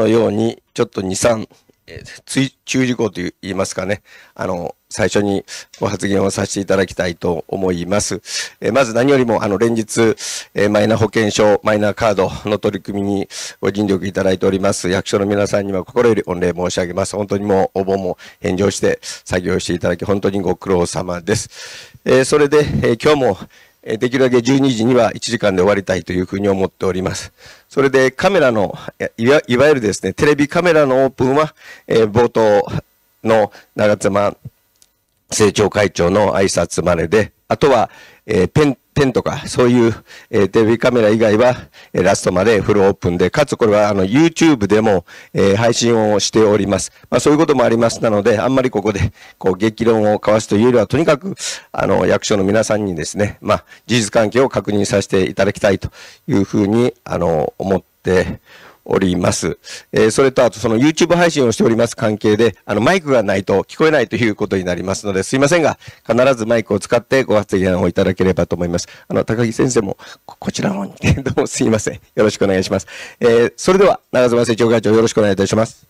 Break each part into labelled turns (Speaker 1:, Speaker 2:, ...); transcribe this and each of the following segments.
Speaker 1: のように、ちょっと2、3、え中注意事項といいますかね、あの、最初にご発言をさせていただきたいと思います。えまず何よりも、あの、連日、えマイナ保険証、マイナカードの取り組みにご尽力いただいております。役所の皆さんには心より御礼申し上げます。本当にもう、お盆も返上して作業していただき、本当にご苦労様です。えー、それで、え今日も、えできるだけ12時には1時間で終わりたいというふうに思っております。それでカメラの、いわいわゆるですね、テレビカメラのオープンは、えー、冒頭の長妻政調会長の挨拶までで、あとは、えー、ペンペンとか、そういう、えテレビカメラ以外は、えラストまでフルオープンで、かつこれはあの YouTube でも、え配信をしております。まあそういうこともありますなので、あんまりここで、こう、激論を交わすというよりは、とにかく、あの、役所の皆さんにですね、まあ、事実関係を確認させていただきたいというふうに、あの、思っております。えー、それと、あとその YouTube 配信をしております関係で、あの、マイクがないと聞こえないということになりますので、すいませんが、必ずマイクを使ってご発言をいただければと思います。あの、高木先生も、こちらの方に、どうもすいません。よろしくお願いします。えー、それでは、長妻政調会長、
Speaker 2: よろしくお願いいたします。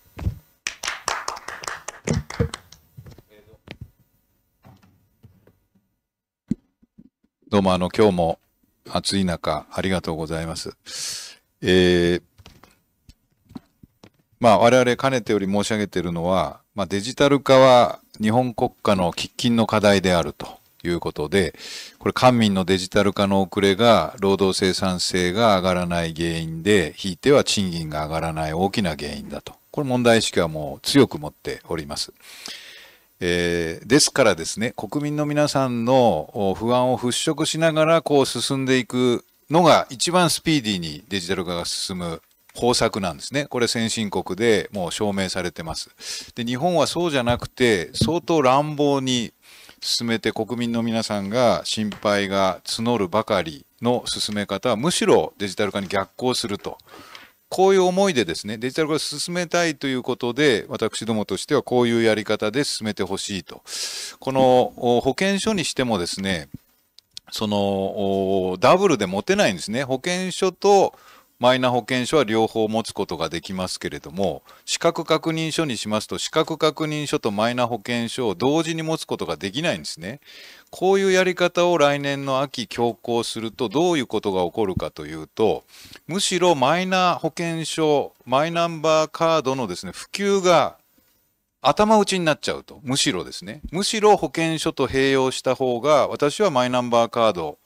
Speaker 2: どうもあの今日も暑い中ありがとうございます。えー、まあ、我々かねてより申し上げているのは、まあ、デジタル化は日本国家の喫緊の課題であるということで、これ官民のデジタル化の遅れが労働生産性が上がらない原因で、ひいては賃金が上がらない大きな原因だと。これ問題意識はもう強く持っております。えー、ですからですね、国民の皆さんの不安を払拭しながらこう進んでいくのが一番スピーディーにデジタル化が進む方策なんですね。これ先進国でもう証明されてます。で、日本はそうじゃなくて、相当乱暴に進めて国民の皆さんが心配が募るばかりの進め方は、むしろデジタル化に逆行すると。こういう思いでですね、デジタル化を進めたいということで、私どもとしてはこういうやり方で進めてほしいと。この保健所にしてもですね、そのダブルで持てないんですね。保健所とマイナ保険証は両方持つことができますけれども、資格確認書にしますと、資格確認書とマイナ保険証を同時に持つことができないんですね。こういうやり方を来年の秋強行するとどういうことが起こるかというと、むしろマイナ保険証、マイナンバーカードのですね、普及が頭打ちになっちゃうと。むしろですね。むしろ保険証と併用した方が、私はマイナンバーカード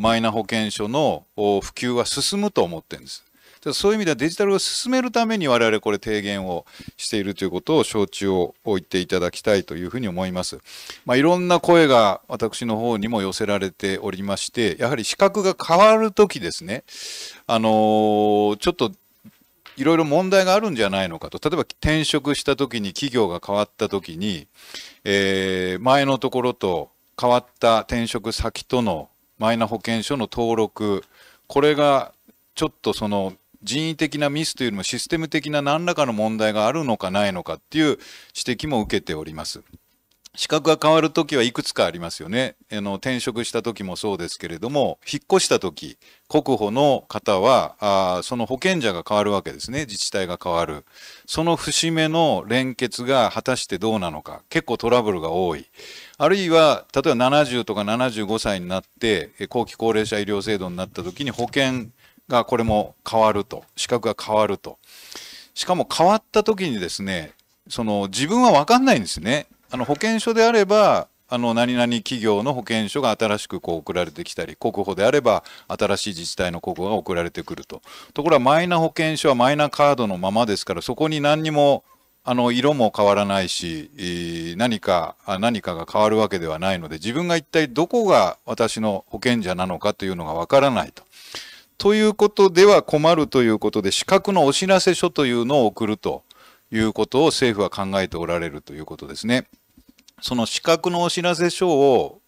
Speaker 2: マイナ保険証の普及は進むと思ってるんです。そういう意味ではデジタルを進めるために我々これ提言をしているということを承知を置いていただきたいというふうに思います。まあ、いろんな声が私の方にも寄せられておりまして、やはり資格が変わるときですね、あのー、ちょっといろいろ問題があるんじゃないのかと。例えば転職したときに企業が変わったときに、えー、前のところと変わった転職先とのマイナ保険証の登録、これがちょっとその人為的なミスというよりもシステム的な何らかの問題があるのかないのかっていう指摘も受けております。資格が変わるときはいくつかありますよね。あの転職したときもそうですけれども、引っ越したとき、国保の方はあ、その保険者が変わるわけですね。自治体が変わる。その節目の連結が果たしてどうなのか、結構トラブルが多い。あるいは、例えば70とか75歳になって、後期高齢者医療制度になったときに保険がこれも変わると。資格が変わると。しかも変わったときにですね、その自分は分かんないんですね。あの保険証であればあの何々企業の保険証が新しくこう送られてきたり国保であれば新しい自治体の国保が送られてくるとところがマイナ保険証はマイナカードのままですからそこに何にもあの色も変わらないし何か何かが変わるわけではないので自分が一体どこが私の保険者なのかというのがわからないと。ということでは困るということで資格のお知らせ書というのを送るということを政府は考えておられるということですね。その資格のお知らせ書を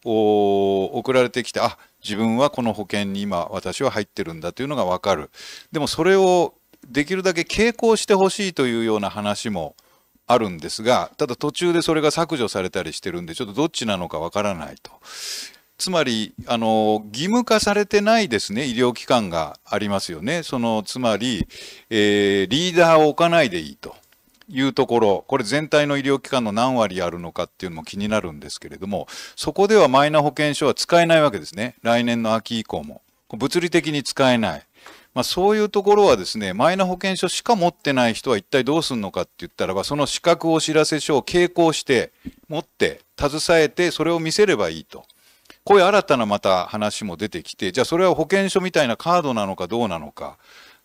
Speaker 2: 送られてきて、あ、自分はこの保険に今私は入ってるんだというのがわかる。でもそれをできるだけ傾向してほしいというような話もあるんですが、ただ途中でそれが削除されたりしてるんで、ちょっとどっちなのかわからないと。つまりあの義務化されてないですね医療機関がありますよね、そのつまり、えー、リーダーを置かないでいいと、いうところ、これ全体の医療機関の何割あるのかっていうのも気になるんですけれども、そこではマイナ保険証は使えないわけですね。来年の秋以降も。物理的に使えない。まあ、そういうところはですね、マイナ保険証しか持ってない人は一体どうするのかって言ったらば、その資格お知らせ書を携行して、持って、携えて、それを見せればいいと。こういう新たなまた話も出てきて、じゃあそれは保険証みたいなカードなのかどうなのか。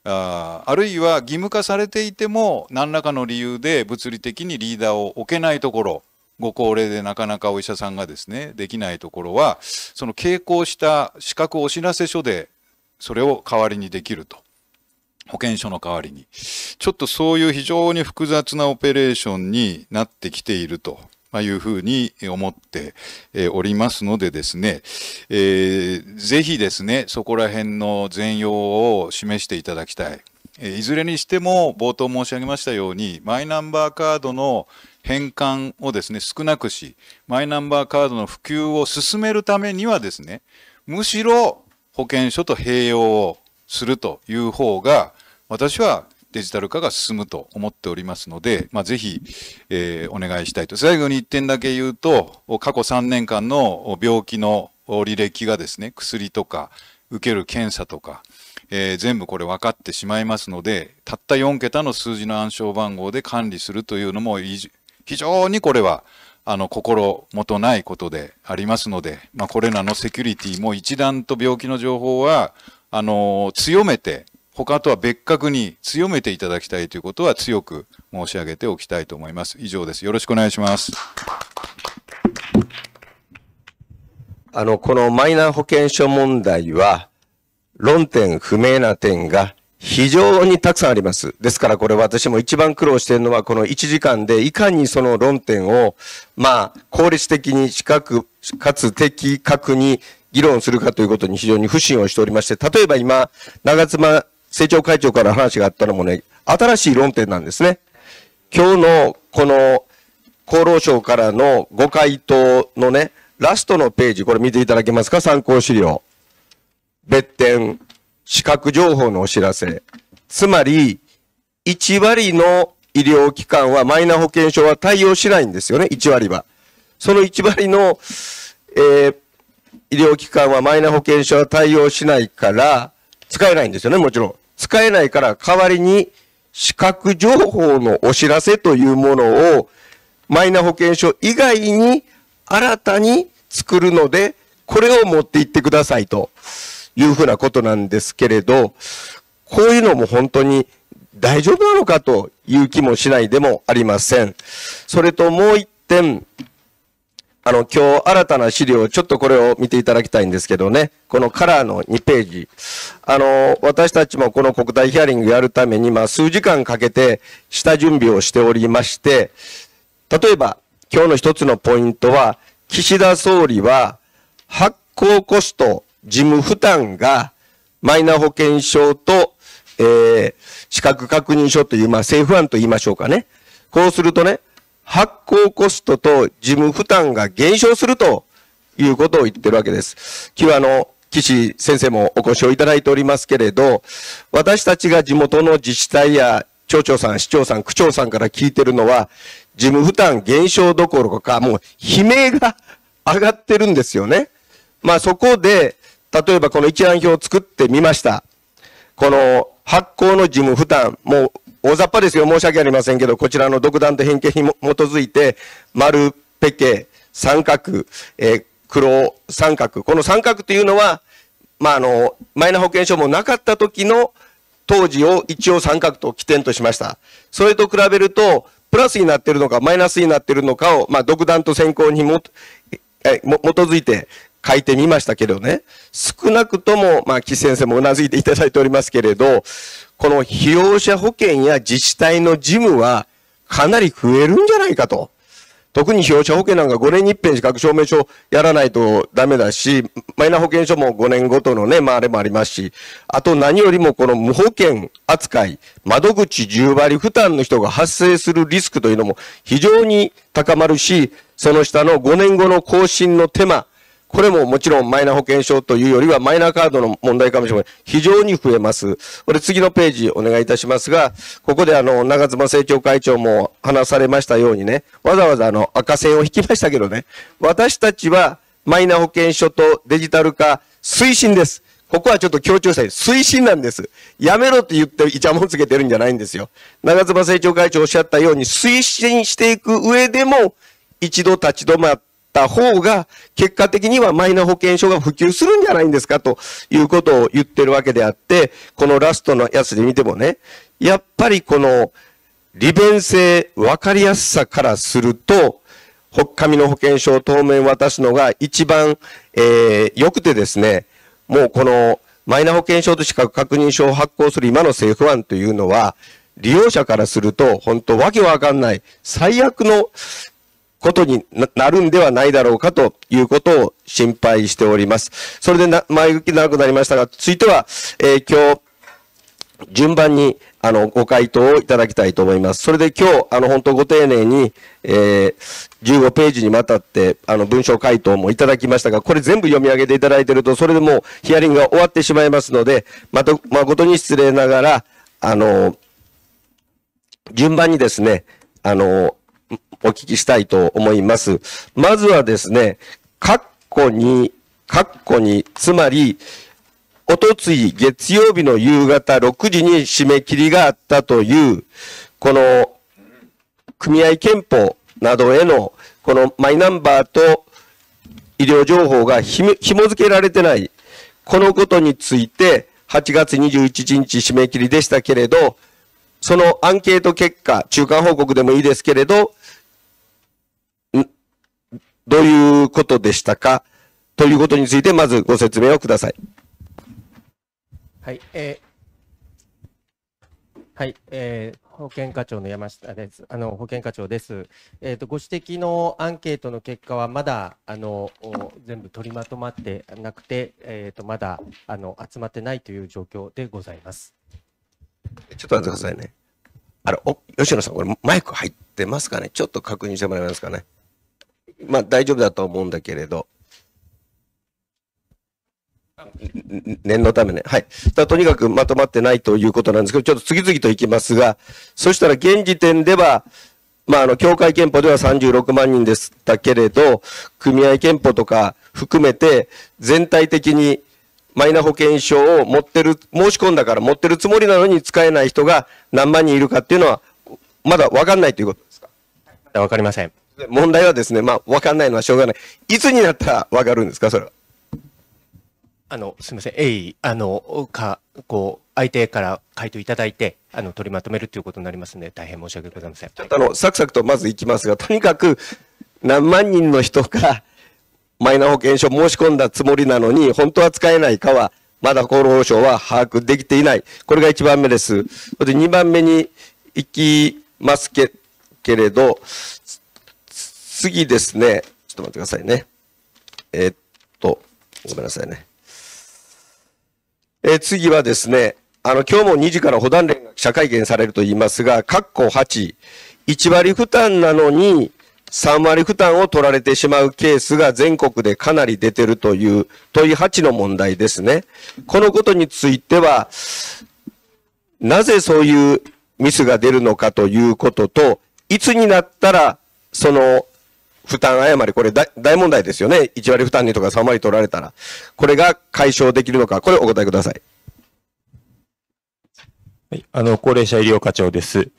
Speaker 2: ああるいは義務化されていても何らかの理由で物理的にリーダーを置けないところご高齢でなかなかお医者さんがですねできないところはその傾向した資格お知らせ書でそれを代わりにできると保険証の代わりにちょっとそういう非常に複雑なオペレーションになってきているとまあ、いうふうに思っておりますのでですね、えー、ぜひですね、そこら辺の全容を示していただきたい。いずれにしても冒頭申し上げましたように、マイナンバーカードの返還をですね、少なくし、マイナンバーカードの普及を進めるためにはですね、むしろ保険証と併用をするという方が、私はデジタル化が進むと思っておりますので、まあ、ぜひ、えー、お願いしたいと。最後に1点だけ言うと、過去3年間の病気の履歴がですね、薬とか受ける検査とか、えー、全部これ分かってしまいますので、たった4桁の数字の暗証番号で管理するというのも、非常にこれは、あの心もとないことでありますので、まあ、これらのセキュリティも一段と病気の情報はあの強めて他とは別格に強めていただきたいということは強く申し上げておきたいと思います。以上です。よろしくお願いします。あの、このマイナ保険証問題は、
Speaker 1: 論点不明な点が非常にたくさんあります。ですからこれ私も一番苦労しているのはこの1時間でいかにその論点を、まあ、効率的に近く、かつ的確に議論するかということに非常に不信をしておりまして、例えば今、長妻政調会長から話があったのもね、新しい論点なんですね。今日のこの厚労省からのご回答のね、ラストのページ、これ見ていただけますか参考資料。別点、資格情報のお知らせ。つまり、1割の医療機関はマイナ保険証は対応しないんですよね、1割は。その1割の、えー、医療機関はマイナ保険証は対応しないから、使えないんですよね、もちろん。使えないから、代わりに、資格情報のお知らせというものを、マイナ保険証以外に新たに作るので、これを持っていってくださいというふうなことなんですけれど、こういうのも本当に大丈夫なのかという気もしないでもありません。それともう一点、あの、今日新たな資料、ちょっとこれを見ていただきたいんですけどね、このカラーの2ページ。あの、私たちもこの国体ヒアリングやるために、まあ、数時間かけて下準備をしておりまして、例えば、今日の一つのポイントは、岸田総理は、発行コスト、事務負担が、マイナ保険証と、えー、資格確認書という、まあ、政府案と言いましょうかね。こうするとね、発行コストと事務負担が減少するということを言ってるわけです。今日あの、岸先生もお越しをいただいておりますけれど、私たちが地元の自治体や町長さん、市長さん、区長さんから聞いてるのは、事務負担減少どころか、もう悲鳴が上がってるんですよね。まあそこで、例えばこの一覧表を作ってみました。この発行の事務負担、もう大雑把ですよ、申し訳ありませんけど、こちらの独断と偏見に基づいて、丸、ペケ、三角、えー、黒、三角。この三角というのは、まあ、あの、マイナ保険証もなかった時の当時を一応三角と起点としました。それと比べると、プラスになっているのか、マイナスになっているのかを、まあ、独断と先行にも、え、基づいて書いてみましたけどね。少なくとも、まあ、岸先生もうなずいていただいておりますけれど、この被用者保険や自治体の事務はかなり増えるんじゃないかと。特に被用者保険なんか5年に一遍資格証明書やらないとダメだし、マイナ保険証も5年ごとのね、まああれもありますし、あと何よりもこの無保険扱い、窓口10割負担の人が発生するリスクというのも非常に高まるし、その下の5年後の更新の手間、これももちろんマイナ保険証というよりはマイナカードの問題かもしれません。非常に増えます。これ次のページお願いいたしますが、ここであの、長妻政調会長も話されましたようにね、わざわざあの、赤線を引きましたけどね、私たちはマイナ保険証とデジタル化推進です。ここはちょっと強調したい。推進なんです。やめろって言ってイチャモンつけてるんじゃないんですよ。長妻政調会長おっしゃったように推進していく上でも一度立ち止まった方が、結果的にはマイナ保険証が普及するんじゃないんですかということを言ってるわけであって、このラストのやつで見てもね、やっぱりこの利便性、わかりやすさからすると、紙の保険証を当面渡すのが一番、えー、良くてですね、もうこのマイナ保険証と資格確認書を発行する今の政府案というのは、利用者からすると、本当わけわかんない、最悪の、ことになるんではないだろうかということを心配しております。それでな前向き長くなりましたが、ついては、えー、今日、順番に、あの、ご回答をいただきたいと思います。それで今日、あの、本当ご丁寧に、えー、15ページにわたって、あの、文章回答もいただきましたが、これ全部読み上げていただいていると、それでもうヒアリングが終わってしまいますので、また、誠に失礼ながら、あの、順番にですね、あの、お聞きしたいと思います。まずはですね、カッコに、カッコに、つまり、おとつい月曜日の夕方6時に締め切りがあったという、この組合憲法などへの、このマイナンバーと医療情報が紐付けられてない、このことについて、8月21日締め切りでしたけれど、そのアンケート結果、中間報告でもいいですけれど、どういうことでしたかということについて、まずご説明をください。
Speaker 3: はい、えー、はい、えー、保健課長の山下です。あの保健課長です。えっ、ー、とご指摘のアンケートの結果はまだあの全部取りまとまってなくて、えっ、ー、とまだあの集まってないという状況でございます。
Speaker 1: ちょっと待ってくださいね。あのお吉野さんこれマイク入ってますかね。ちょっと確認してもらえますかね。まあ大丈夫だと思うんだけれど。念のためね。はい。とにかくまとまってないということなんですけど、ちょっと次々といきますが、そしたら現時点では、まあ、あの、協会憲法では36万人でしたけれど、組合憲法とか含めて、全体的にマイナ保険証を持ってる、申し込んだから持ってるつもりなのに使えない人が何万人いるかっていうのは、まだわかんないということですかわかりません。問題はですね、まあ、わかんないのはしょうがない。
Speaker 3: いつになったらわかるんですか、それは。あの、すみません、えい、あの、か、こう、相手から回答いただいて、あの、取りまとめるということになりますので、大変申し訳ございません。ち
Speaker 1: ょっとあの、サクサクとまずいきますが、とにかく、何万人の人が、マイナ保険証申し込んだつもりなのに、本当は使えないかは、まだ厚労省は把握できていない。これが1番目です。で2番目に行きますけけれど、次ですね。ちょっと待ってくださいね。えー、っと、ごめんなさいね。えー、次はですね、あの、今日も2時から保団連が記者会見されると言いますが、括弧8、1割負担なのに3割負担を取られてしまうケースが全国でかなり出てるという問い8の問題ですね。このことについては、なぜそういうミスが出るのかということと、いつになったら、その、負担誤り、これ大大問題ですよね。1割負担にとか3割取られたら。これが解消できるのか、これお答えください。
Speaker 3: はい、あの、高齢者医療課長です。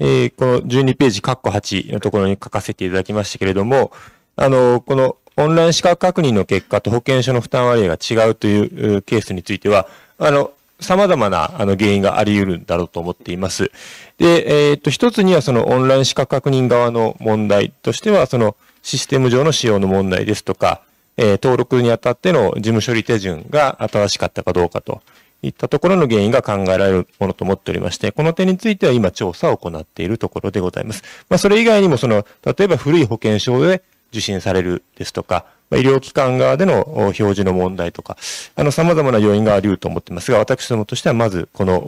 Speaker 3: えー、この12ページ、カッコ8のところに書かせていただきましたけれども、あの、このオンライン資格確認の結果と保険証の負担割合が違うというケースについては、あの、様々なあの原因があり得るんだろうと思っています。で、えー、っと、一つにはそのオンライン資格確認側の問題としては、そのシステム上の使用の問題ですとか、えー、登録にあたっての事務処理手順が新しかったかどうかといったところの原因が考えられるものと思っておりまして、この点については今調査を行っているところでございます。まあ、それ以外にもその、例えば古い保険証で受診されるですとか、ま医療機関側での表示の問題とか、あの、様々な要因があり得ると思っていますが、私どもとしては、まず、この、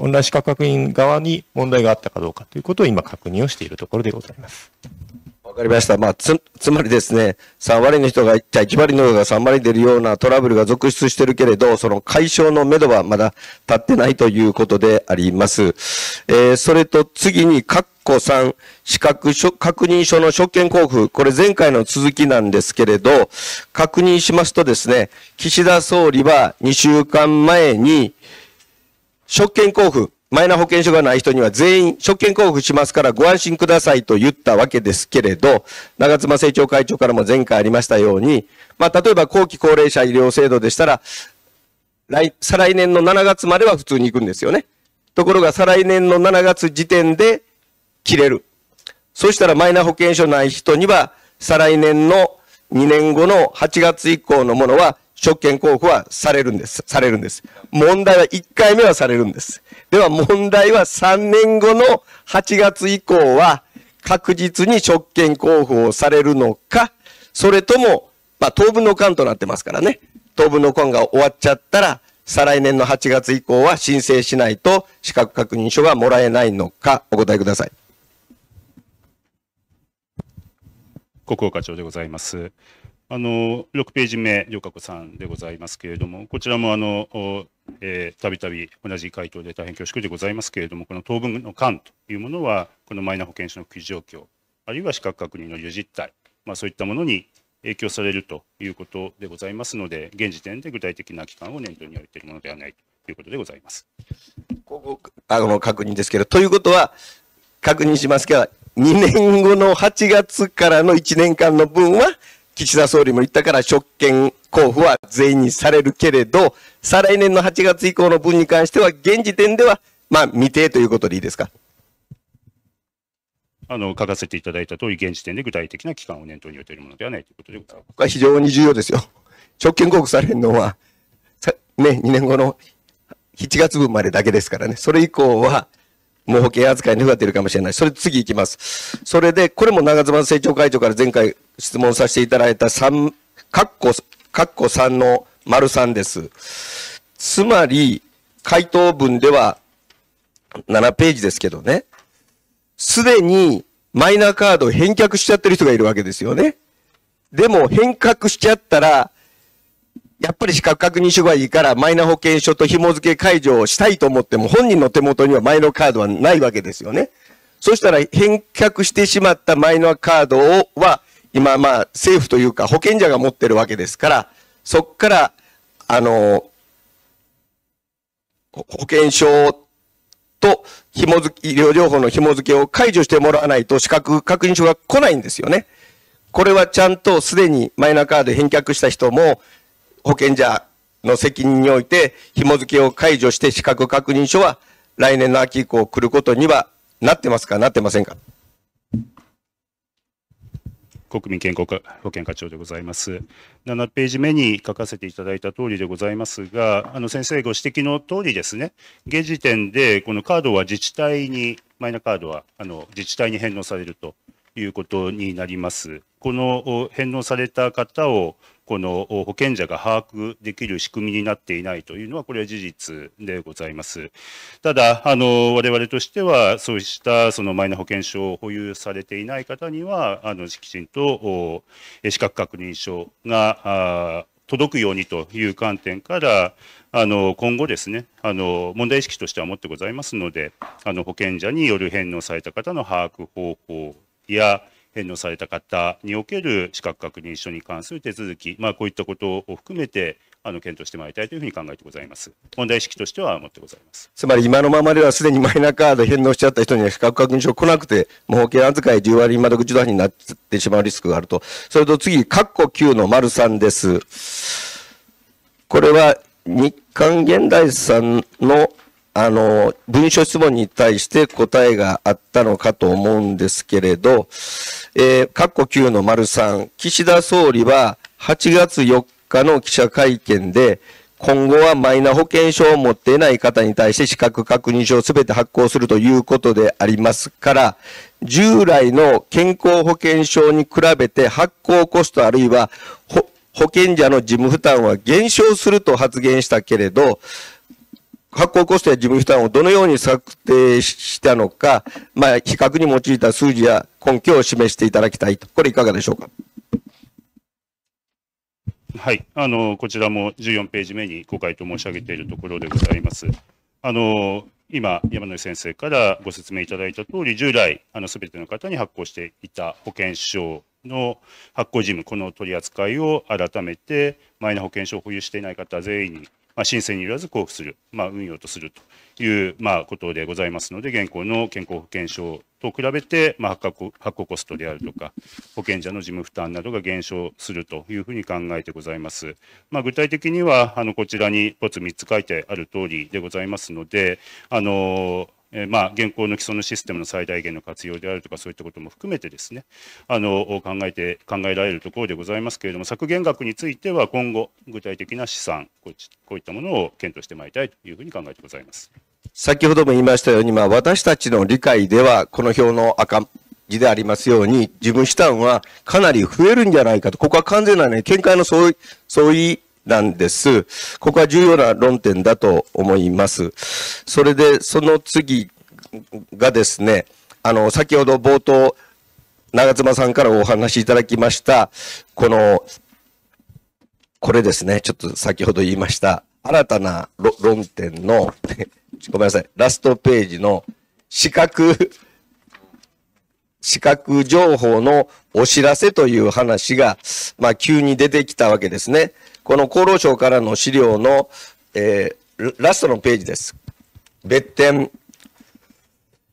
Speaker 3: オンライン資格確認側に問題があったかどうかということを今確認をしているところでございます。わかりました。まあ、つ、つまりですね、3
Speaker 1: 割の人が1対1割の人が3割出るようなトラブルが続出してるけれど、その解消のめどはまだ立ってないということであります。えー、それと次に、括さ3、資格書、確認書の職権交付、これ前回の続きなんですけれど、確認しますとですね、岸田総理は2週間前に、職権交付、マイナ保険証がない人には全員職権交付しますからご安心くださいと言ったわけですけれど、長妻政調会長からも前回ありましたように、まあ、例えば後期高齢者医療制度でしたら、来、再来年の7月までは普通に行くんですよね。ところが再来年の7月時点で切れる。そしたらマイナ保険証ない人には、再来年の2年後の8月以降のものは、職権交付はされるんです。されるんです。問題は1回目はされるんです。では問題は3年後の8月以降は確実に職権交付をされるのか、それとも、まあ、当分の間となってますからね。当分の間が終わっちゃったら、再来年の8月以降は申請しないと資格確認書がもらえないの
Speaker 4: か、お答えください。国課長でございます。あの6ページ目、良佳子さんでございますけれども、こちらもあの、えたびたび同じ回答で大変恐縮でございますけれども、この当分の間というものは、このマイナ保険証の基準状況、あるいは資格確認の実態、まあ、そういったものに影響されるということでございますので、現時点で具体的な期間を念頭に置いているものではないということでございます。
Speaker 1: ここあの確認ですけど、ということは、確認しますけど、年後の8月からの1年間の分は、岸田総理も言ったから職権交付は全員にされるけれど、再来年の8月以降の分に関しては、現時点では、まあ、未定ということでいいですか。
Speaker 4: あの書かせていただいた通り、現時点で具体的な期間を念頭に置いているものではないということでございます。
Speaker 1: これは非常に重要ですよ。職権交付されるのは、ね、2年後の7月分までだけですからね、それ以降は、もう保険扱いに増えてるかもしれない。それ次行きます。それで、これも長妻政調会長から前回質問させていただいた3、カッコ、カッコ3の丸3です。つまり、回答文では7ページですけどね、すでにマイナーカードを返却しちゃってる人がいるわけですよね。でも、返却しちゃったら、やっぱり資格確認書がいいから、マイナ保険証と紐付け解除をしたいと思っても、本人の手元にはマイナカードはないわけですよね。そしたら、返却してしまったマイナカードをは、今、まあ、政府というか、保険者が持ってるわけですから、そっから、あの、保険証と紐付け、医療情報の紐付けを解除してもらわないと、資格確認書が来ないんですよね。これはちゃんとすでにマイナカード返却した人も、保険者の責任において、紐付けを解除して資格確認書は、来年の秋以降来ることにはなってますか、なってませんか。
Speaker 4: 国民健康保険課長でございます。7ページ目に書かせていただいた通りでございますが、あの先生ご指摘の通りですね、現時点でこのカードは自治体に、マイナカードはあの自治体に返納されるということになります。この返納された方をこの保険者が把握できる仕組みになっていないというのは、これは事実でございます。ただ、あの我々としては、そうしたそのマイナ保険証を保有されていない方には、あのきちんと資格確認書が届くようにという観点から、あの今後ですねあの、問題意識としては持ってございますので、あの保険者による返納された方の把握方法や、返納された方における資格確認書に関する手続き、まあ、こういったことを含めてあの検討してまいりたいというふうに考えてございます。問題意識としては持ってございま
Speaker 1: す。つまり今のままではすでにマイナカード返納しちゃった人には資格確認書来なくて、もう保険扱い10割窓口度になってしまうリスクがあると。それと次、かっこ9の丸3です。これは日刊現代さんのあの、文書質問に対して答えがあったのかと思うんですけれど、えー、括弧9の丸3、岸田総理は8月4日の記者会見で、今後はマイナ保険証を持っていない方に対して資格確認書を全て発行するということでありますから、従来の健康保険証に比べて発行コストあるいは保険者の事務負担は減少すると発言したけれど、発行コストや事務負担をどのように策定したのか、まあ、比較に用いた数字や根拠を示していただきたいと。これいかがでしょうか。
Speaker 4: はい、あのこちらも14ページ目にご回答申し上げているところでございます。あの今、山野先生からご説明いただいた通り、従来、すべての方に発行していた保険証の発行事務、この取り扱いを改めて、マイナ保険証を保有していない方全員にまあ、申請によらず交付する、まあ、運用とするという、まあ、ことでございますので、現行の健康保険証と比べて、まあ、発行発行コストであるとか、保険者の事務負担などが減少するというふうに考えてございます。まあ、具体的には、あのこちらに1つ3つ書いてある通りでございますので、あのえまあ、現行の既存のシステムの最大限の活用であるとか、そういったことも含めてですね、あの考えて考えられるところでございますけれども、削減額については今後、具体的な試算こういったものを検討してまいりたいというふうに考えてございます。
Speaker 1: 先ほども言いましたように、まあ、私たちの理解では、この表の赤字でありますように、事務資産はかなり増えるんじゃないかと、ここは完全なね、見解の相違相違なんです。ここは重要な論点だと思います。それで、その次がですね、あの、先ほど冒頭、長妻さんからお話いただきました、この、これですね、ちょっと先ほど言いました、新たな論点のごめんなさい、ラストページの資格視覚情報のお知らせという話が、まあ、急に出てきたわけですね。この厚労省からの資料の、えー、ラストのページです。別点、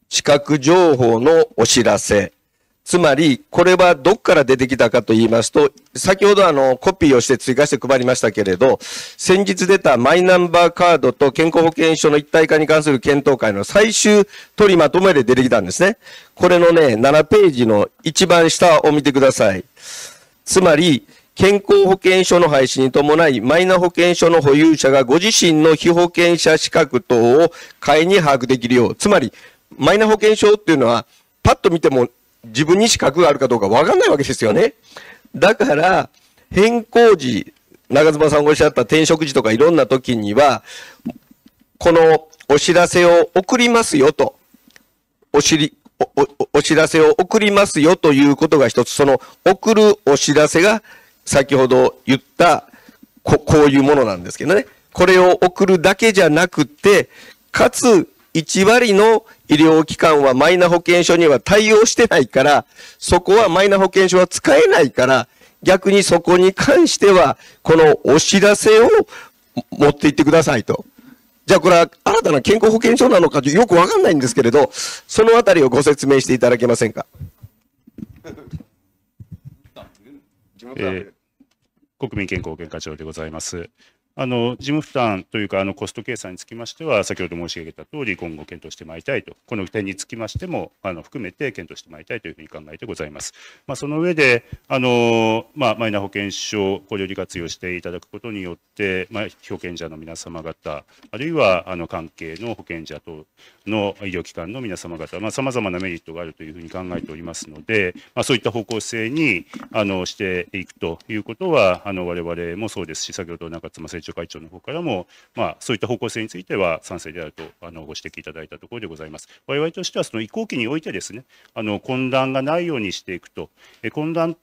Speaker 1: 視覚情報のお知らせ。つまり、これはどこから出てきたかと言いますと、先ほどあの、コピーをして追加して配りましたけれど、先日出たマイナンバーカードと健康保険証の一体化に関する検討会の最終取りまとめで出てきたんですね。これのね、7ページの一番下を見てください。つまり、健康保険証の廃止に伴い、マイナ保険証の保有者がご自身の被保険者資格等を会に把握できるよう、つまり、マイナ保険証っていうのは、パッと見ても自分に資格があるかどうかわかんないわけですよね。だから、変更時、長妻さんがおっしゃった転職時とかいろんな時には、このお知らせを送りますよと、お知り、お、お、お知らせを送りますよということが一つ、その送るお知らせが先ほど言ったこ、こういうものなんですけどね。これを送るだけじゃなくて、かつ、1割の医療機関はマイナ保険証には対応してないから、そこはマイナ保険証は使えないから、逆にそこに関しては、このお知らせを持っていってくださいと。じゃあこれは新たな健康保険証なのかよくわかんないんですけれど、そのあたりをご説明してい
Speaker 4: ただけませんか。えー、国民健康保険課長でございます。あの事務負担というか、あのコスト計算につきましては、先ほど申し上げた通り、今後検討してまいりたいと、この点につきましてもあの含めて検討してまいりたいというふうに考えてございます。まあ、その上で、あのまあ、マイナ保険証をこれより活用していただくことによって、まあ、保険者の皆様方、あるいはあの関係の保険者等、の医療機関の皆様方、さまざ、まなメリットがあるというふうに考えておりますので、まあ、そういった方向性にあのしていくということは、あの我々もそうですし、先ほど中妻政調会長の方からも、まあ、そういった方向性については賛成であるとあのご指摘いただいたところでございます。我々としてはその移行期においてですね、あの混乱がないようにしていくと、混乱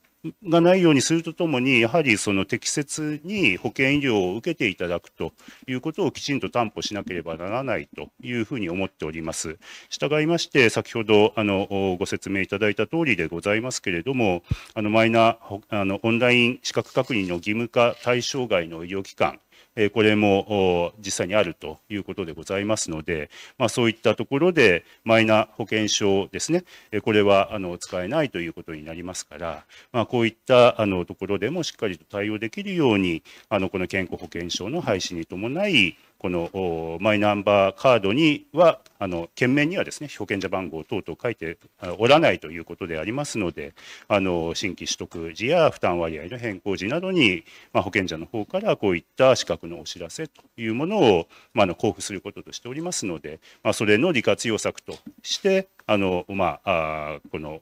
Speaker 4: がないようにするとともに、やはりその適切に保険医療を受けていただくということをきちんと担保しなければならないというふうに思っております。従いまして、先ほどあのご説明いただいた通りでございますけれども、あのマイナあのオンライン資格確認の義務化対象外の医療機関えこれも実際にあるということでございますので、まあ、そういったところでマイナ保険証ですね、えこれはあの使えないということになりますから、まあ、こういったあのところでもしっかりと対応できるようにあのこの健康保険証の廃止に伴いこのマイナンバーカードには、あの件名にはですね保険者番号等々書いておらないということでありますので、あの新規取得時や負担割合の変更時などに、まあ、保険者の方からこういった資格のお知らせというものを、まあ、の交付することとしておりますので、まあ、それの利活用策として、あのまあ、この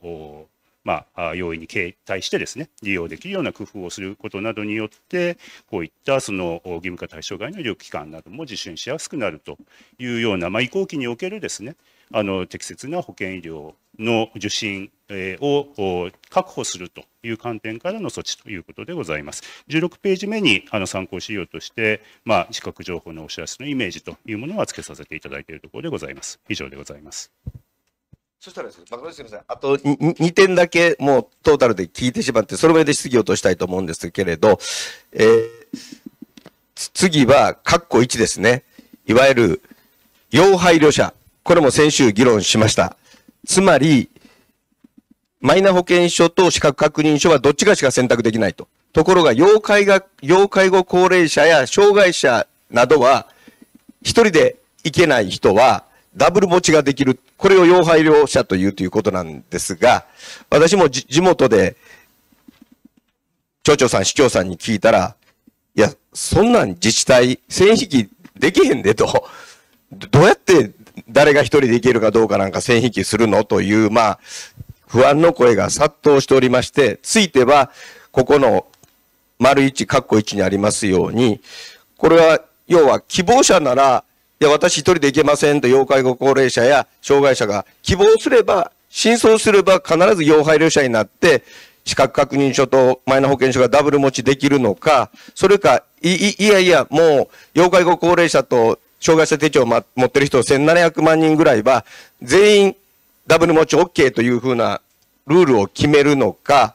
Speaker 4: まあ、容易に携帯してですね、利用できるような工夫をすることなどによって、こういったその義務化対象外の医療機関なども受診しやすくなるというような、まあ、移行期におけるですね、あの適切な保健医療の受診を確保するという観点からの措置ということでございます。16ページ目にあの参考資料として、まあ、資格情報のお知らせのイメージというものは付けさせていただいているところでございます。以上でございます。
Speaker 1: そしたらですね、マクロあと2点だけもうトータルで聞いてしまって、その上で質疑を落としたいと思うんですけれど、えー、次は、括弧1ですね。いわゆる、要配慮者。これも先週議論しました。つまり、マイナ保険証と資格確認書はどっちかしか選択できないと。ところが、要介要介護高齢者や障害者などは、一人で行けない人は、ダブル持ちができるこれを要配慮者というということなんですが、私も地元で、町長さん、市長さんに聞いたら、いや、そんなん自治体、線引きできへんでと。どうやって誰が一人で行けるかどうかなんか線引きするのという、まあ、不安の声が殺到しておりまして、ついては、ここの丸一、カッコにありますように、これは、要は希望者ならいや、私一人で行けませんと、要介護高齢者や障害者が希望すれば、申請すれば必ず要配慮者になって、資格確認書とマイナ保険証がダブル持ちできるのか、それか、い、いやいや、もう、要介護高齢者と障害者手帳を、ま、持ってる人1700万人ぐらいは、全員ダブル持ち OK というふうなルールを決めるのか、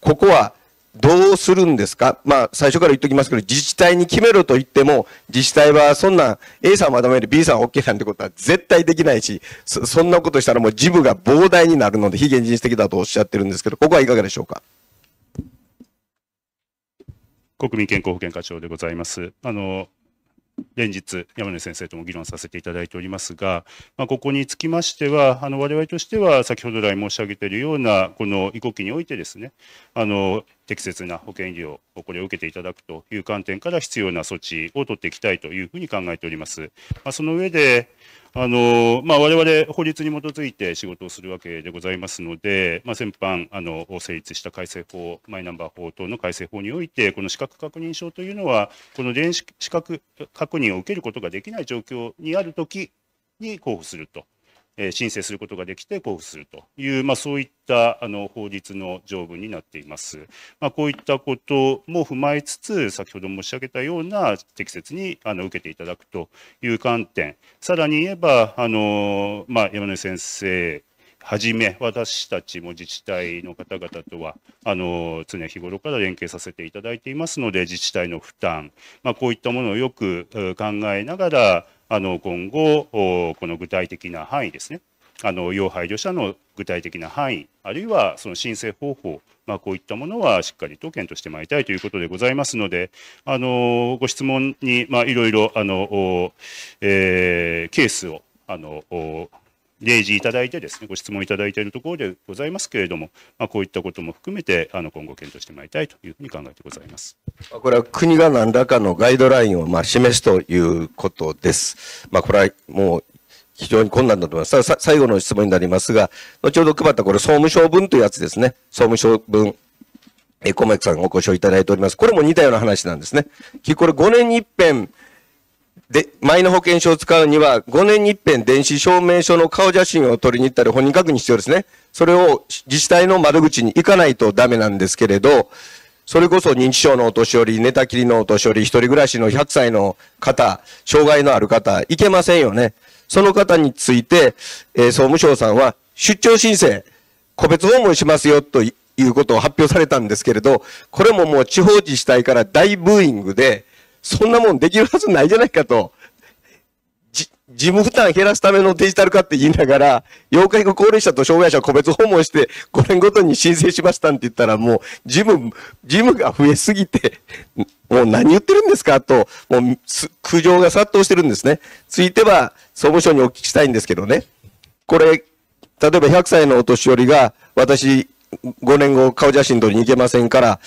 Speaker 1: ここはどうするんですかまあ、最初から言っときますけど、自治体に決めろと言っても、自治体はそんな A さんまとめる B さん OK なんてことは絶対できないし、そそんなことしたらもう事務が膨大になるので非現実的だとおっしゃってるんですけど、ここはいかがでしょうか
Speaker 4: 国民健康保険課長でございます。あの、連日、山根先生とも議論させていただいておりますが、まあ、ここにつきましては、あの我々としては、先ほど来申し上げているような、この移行期においてですね、あの適切な保険医療をこれを受けていただくという観点から必要な措置を取っていきたいというふうに考えております。まあ、その上で、あのまあ、我々、法律に基づいて仕事をするわけでございますので、まあ、先般あの、成立した改正法、マイナンバー法等の改正法において、この資格確認証というのは、この電子資格確認を受けることができない状況にあるときに交付すると申請することができて交付するという、まあ、そういったあの法律の条文になっています。まあ、こういったことも踏まえつつ、先ほど申し上げたような適切にあの受けていただくという観点、さらに言えば、あのまあ、山根先生はじめ私たちも自治体の方々とはあの常日頃から連携させていただいていますので自治体の負担、まあ、こういったものをよく考えながらあの今後この具体的な範囲ですねあの要配慮者の具体的な範囲あるいはその申請方法、まあ、こういったものはしっかりと検討してまいりたいということでございますのであのご質問に、まいろいろあの、えケースをあの例示いただいてですね、ご質問いただいているところでございますけれども、まあ、こういったことも含めて、あの今後検討してまいりたいというふうに考えてございます。
Speaker 1: これは国が何らかのガイドラインをまあ示すということです。まあ、これはもう非常に困難だと思います。最後の質問になりますが、後ほど配ったこれ総務省分というやつですね。総務省分。え、小牧さんご紹介いただいております。これも似たような話なんですね。きこれ5年に一遍、で、マイナ保険証を使うには、5年に一遍電子証明書の顔写真を取りに行ったり、本人確認必要ですね。それを自治体の窓口に行かないとダメなんですけれど、それこそ認知症のお年寄り、寝たきりのお年寄り、一人暮らしの100歳の方、障害のある方、行けませんよね。その方について、えー、総務省さんは、出張申請、個別訪問しますよ、ということを発表されたんですけれど、これももう地方自治体から大ブーイングで、そんなもんできるはずないじゃないかと。じ、事務負担減らすためのデジタル化って言いながら、要介護高齢者と障害者を個別訪問して5年ごとに申請しましたって言ったらもう、事務、事務が増えすぎて、もう何言ってるんですかと、もう苦情が殺到してるんですね。ついては、総務省にお聞きしたいんですけどね。これ、例えば100歳のお年寄りが、私、5年後顔写真撮りに行けませんから、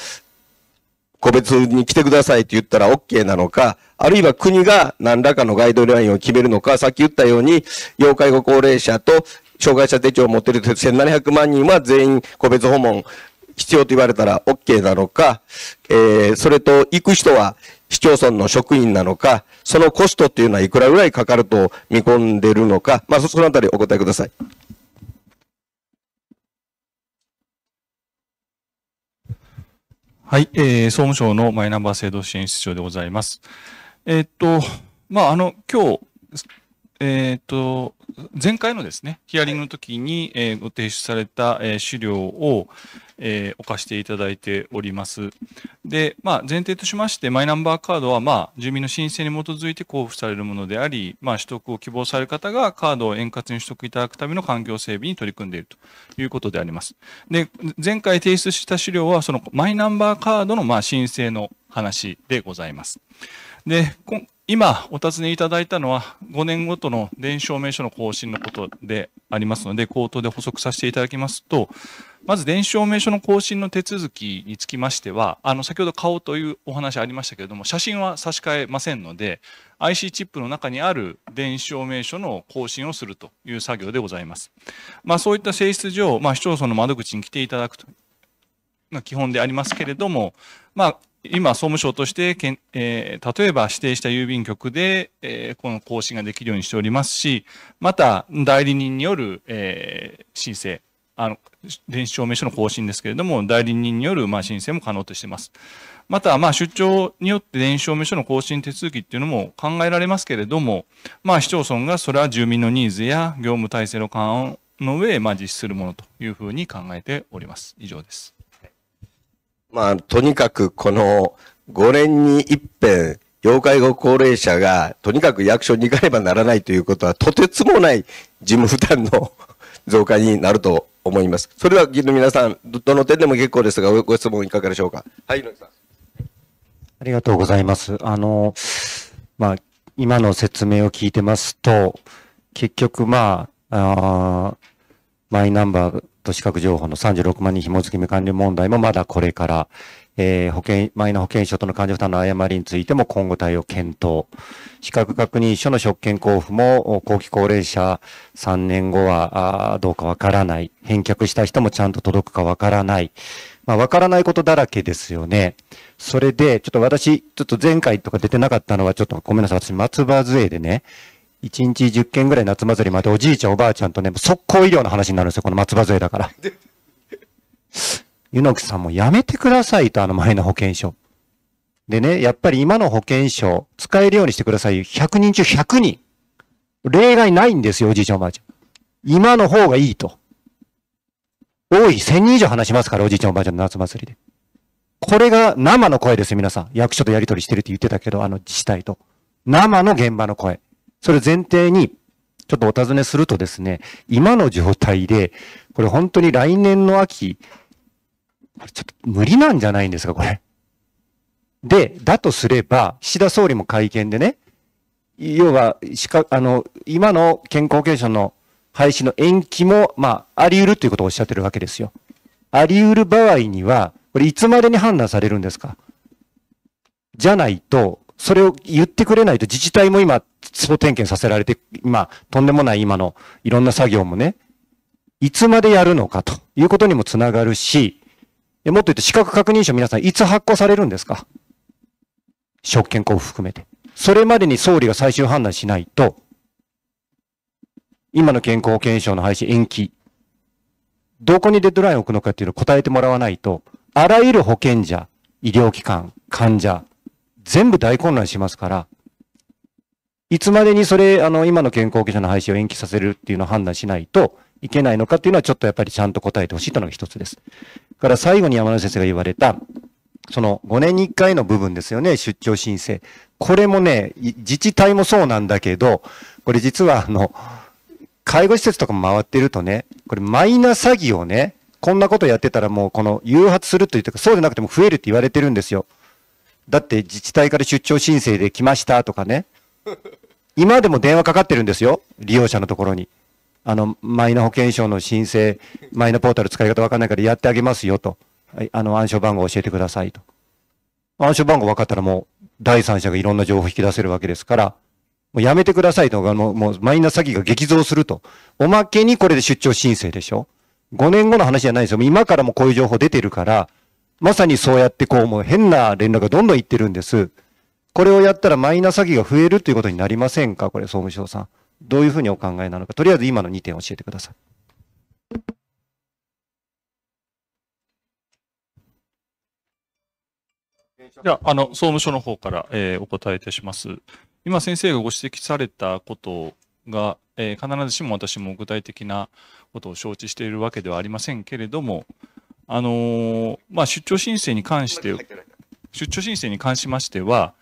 Speaker 1: 個別に来てくださいって言ったら OK なのか、あるいは国が何らかのガイドラインを決めるのか、さっき言ったように、要介護高齢者と障害者手帳を持っている1700万人は全員個別訪問必要と言われたら OK なのか、えー、それと行く人は市町村の職員なのか、そのコストっていうのはいくらぐらいかかると見込んでるのか、まあ、そのあたりお答えください。
Speaker 5: はい、えー、総務省のマイナンバー制度支援室長でございます。えー、っと、まあ、あの、今日、えー、っと、前回のですね、ヒアリングの時に、えー、ご提出された、えー、資料を、えー、かしていただいております。で、まあ、前提としまして、マイナンバーカードは、まあ、住民の申請に基づいて交付されるものであり、まあ、取得を希望される方がカードを円滑に取得いただくための環境整備に取り組んでいるということであります。で、前回提出した資料は、そのマイナンバーカードのまあ申請の話でございます。で、今お尋ねいただいたのは5年ごとの電子証明書の更新のことでありますので、口頭で補足させていただきますと、まず電子証明書の更新の手続きにつきましては、あの先ほど顔というお話ありましたけれども、写真は差し替えませんので、IC チップの中にある電子証明書の更新をするという作業でございます。まあ、そういった性質上、まあ、市町村の窓口に来ていただくと基本でありますけれども、まあ、今、総務省としてけん、えー、例えば指定した郵便局で、えー、この更新ができるようにしておりますし、また、代理人による、えー、申請、あの、電子証明書の更新ですけれども、代理人による、まあ、申請も可能としています。また、まあ、出張によって電子証明書の更新手続きっていうのも考えられますけれども、まあ、市町村がそれは住民のニーズや業務体制の勘案の上、まあ、実施するものというふうに考えております。以上です。
Speaker 1: まあ、とにかくこの5年に一遍、要介護高齢者がとにかく役所に行かねばならないということはとてつもない事務負担の増加になると思います。それでは議員の皆さん、どの点でも結構ですが、ご質問いかがでしょうか。はい、猪木さん。
Speaker 6: ありがとうございます。あの、まあ、今の説明を聞いてますと、結局、まあ、あマイナンバーと資格情報の36万人紐付き未完了問題もまだこれから、えー、保険、マイナ保険証との患者負担の誤りについても今後対応検討。資格確認書の職権交付も、後期高齢者3年後はどうかわからない。返却した人もちゃんと届くかわからない。まあ、わからないことだらけですよね。それで、ちょっと私、ちょっと前回とか出てなかったのは、ちょっとごめんなさい。私、松葉杖でね、1日10件ぐらい夏祭りまでおじいちゃんおばあちゃんとね、速攻医療の話になるんですよ、この松葉杖だから。湯ノ木さんもやめてくださいと、あの前の保険証。でね、やっぱり今の保険証、使えるようにしてください。100人中100人。例外ないんですよ、おじいちゃんおばあちゃん。今の方がいいと。多い、1000人以上話しますから、おじいちゃんおばあちゃんの夏祭りで。これが生の声です、皆さん。役所とやり取りしてるって言ってたけど、あの自治体と。生の現場の声。それ前提に、ちょっとお尋ねするとですね、今の状態で、これ本当に来年の秋、これちょっと無理なんじゃないんですか、これ。で、だとすれば、岸田総理も会見でね、要は、しか、あの、今の健康保険証の廃止の延期も、まあ、あり得るということをおっしゃってるわけですよ。あり得る場合には、これいつまでに判断されるんですかじゃないと、それを言ってくれないと自治体も今総点検させられて、今、とんでもない今のいろんな作業もね、いつまでやるのかということにもつながるし、もっと言って資格確認書皆さんいつ発行されるんですか職権交付含めて。それまでに総理が最終判断しないと、今の健康保険証の廃止延期、どこにデッドラインを置くのかっていうのを答えてもらわないと、あらゆる保険者、医療機関、患者、全部大混乱しますから、いつまでにそれ、あの、今の健康保険者の廃止を延期させるっていうのを判断しないといけないのかっていうのは、ちょっとやっぱりちゃんと答えてほしいというのが一つです。から最後に山田先生が言われた、その5年に1回の部分ですよね、出張申請。これもね、自治体もそうなんだけど、これ実はあの、介護施設とかも回ってるとね、これマイナ詐欺をね、こんなことやってたらもうこの誘発するというか、そうでなくても増えるって言われてるんですよ。だって自治体から出張申請で来ましたとかね、今でも電話かかってるんですよ、利用者のところに。あの、マイナ保険証の申請、マイナポータル使い方わかんないからやってあげますよと。はい、あの、暗証番号教えてくださいと。暗証番号分かったらもう、第三者がいろんな情報を引き出せるわけですから、もうやめてくださいと。もう、もうマイナ詐欺が激増すると。おまけにこれで出張申請でしょ ?5 年後の話じゃないですよ。今からもこういう情報出てるから、まさにそうやってこう、もう変な連絡がどんどんいってるんです。これをやったらマイナ詐欺が増えるということになりませんかこれ、総務省さん。どういうふうにお考えなのか。とりあえず今の2点教えてください。
Speaker 3: じゃ
Speaker 5: あ、あの、総務省の方から、えー、お答えいたします。今、先生がご指摘されたことが、えー、必ずしも私も具体的なことを承知しているわけではありませんけれども、あのー、まあ、出張申請に関して、出張申請に関しましては、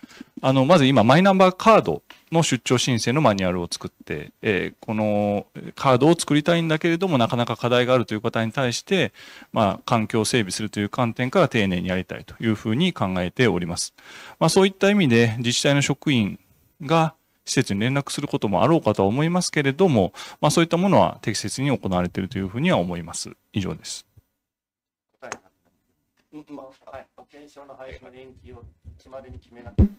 Speaker 5: あの、まず今、マイナンバーカードの出張申請のマニュアルを作って、えー、このカードを作りたいんだけれども、なかなか課題があるという方に対して、まあ、環境を整備するという観点から丁寧にやりたいというふうに考えております。まあ、そういった意味で、自治体の職員が施設に連絡することもあろうかとは思いますけれども、まあ、そういったものは適切に行われているというふうには思います。以上です。まあ、はい、保険証の配布の延期を決まりに決めなくて。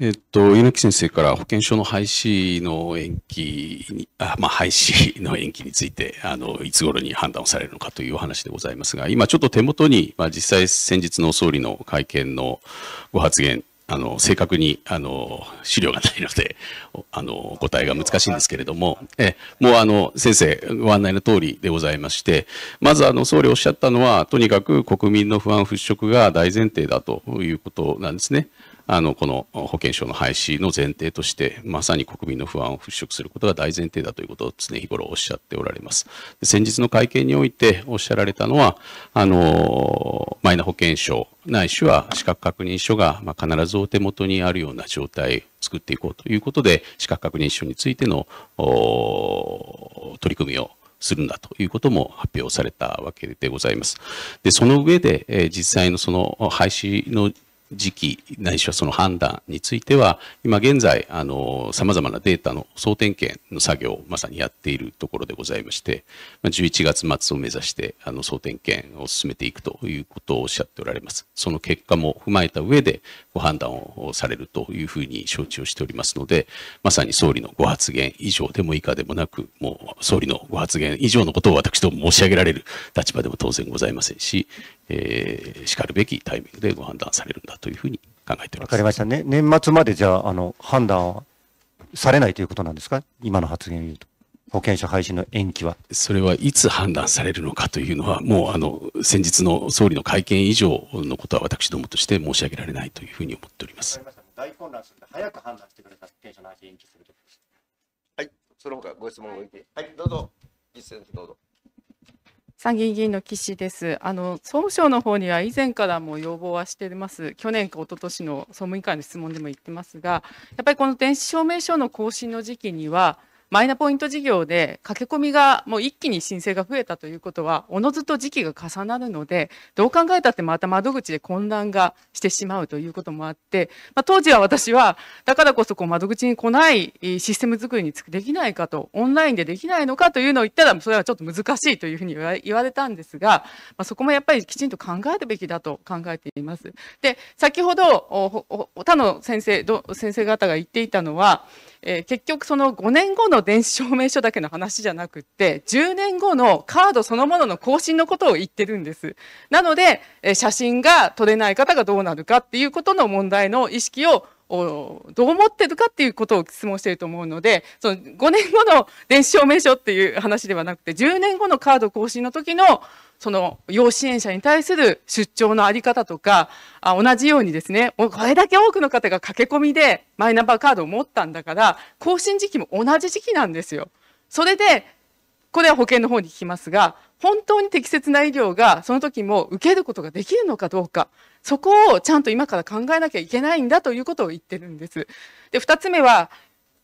Speaker 7: えっと、猪木先生から保険証の廃止の延期に、あまあ、廃止の延期について、あの、いつ頃に判断をされるのかというお話でございますが、今ちょっと手元に、まあ、実際先日の総理の会見のご発言あの正確にあの資料がないのであの答えが難しいんですけれども、えもうあの先生ご案内の通りでございましてまずあの総理おっしゃったのはとにかく国民の不安払拭が大前提だということなんですね。あの、この保険証の廃止の前提として、まさに国民の不安を払拭することが大前提だということを常日頃おっしゃっておられます。先日の会見においておっしゃられたのは、あの、マイナ保険証、ないしは資格確認書が必ずお手元にあるような状態を作っていこうということで、資格確認書についての取り組みをするんだということも発表されたわけでございます。で、その上で、え実際のその廃止の時期ないしはその判断については今現在あの様々なデータの総点検の作業をまさにやっているところでございまして11月末を目指してあの総点検を進めていくということをおっしゃっておられますその結果も踏まえた上でご判断をされるというふうに承知をしておりますので、まさに総理のご発言以上でも以下でもなく、もう総理のご発言以上のことを私ども申し上げられる立場でも当然ございませんし、えー、しかるべきタイミングでご判断されるん
Speaker 6: だというふうに考えております。わかりましたね。年末までじゃあ、あの、判断されないということなんですか今の発言を言うと。保険証廃止の延期はそれはいつ判断される
Speaker 7: のかというのは、もうあの先日の総理の会見以上のことは、私どもとして申し上げられないというふうに思って
Speaker 6: おります大混乱するんで、早く判断してくれた保険証の延期するとはい、その他ご質問を、はい、はい、どうぞ、一斉どうぞ。
Speaker 8: 参議院議員の岸です。あの総務省の方には以前からも要望はしています。去年か一昨年の総務委員会の質問でも言ってますが、やっぱりこの電子証明書の更新の時期には、マイナポイント事業で駆け込みがもう一気に申請が増えたということは、おのずと時期が重なるので、どう考えたってまた窓口で混乱がしてしまうということもあって、まあ、当時は私は、だからこそこう窓口に来ないシステム作りにできないかと、オンラインでできないのかというのを言ったら、それはちょっと難しいというふうに言われたんですが、まあ、そこもやっぱりきちんと考えるべきだと考えています。で、先ほど、他の先生、先生方が言っていたのは、えー、結局その5年後の電子証明書だけの話じゃなくって、10年後のカードそのものの更新のことを言ってるんです。なので、写真が撮れない方がどうなるかっていうことの問題の意識をどう思ってるかっていうことを質問してると思うので、その5年後の電子証明書っていう話ではなくて、10年後のカード更新の時のその要支援者に対する出張のあり方とか、あ同じようにですね、これだけ多くの方が駆け込みでマイナンバーカードを持ったんだから、更新時期も同じ時期なんですよ。それで、これは保険の方に聞きますが、本当に適切な医療がその時も受けることができるのかどうか、そこをちゃんと今から考えなきゃいけないんだということを言ってるんです。で、二つ目は、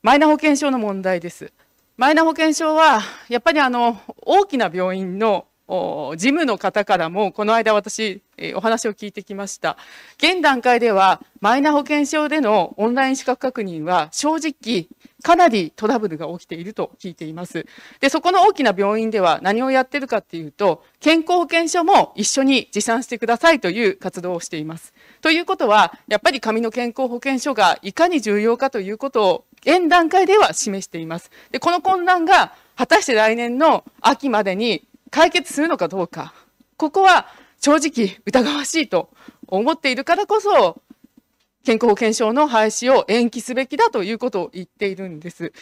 Speaker 8: マイナ保険証の問題です。マイナ保険証は、やっぱりあの、大きな病院の事務の方からも、この間私、えお話を聞いてきました。現段階では、マイナ保険証でのオンライン資格確認は、正直、かなりトラブルが起きていると聞いています。で、そこの大きな病院では何をやってるかっていうと、健康保険証も一緒に持参してくださいという活動をしています。ということは、やっぱり紙の健康保険証がいかに重要かということを、現段階では示しています。で、この混乱が、果たして来年の秋までに解決するのかどうか、ここは正直疑わしいと思っているからこそ、健康保険証の廃止を延期すべきだということを言っているんです。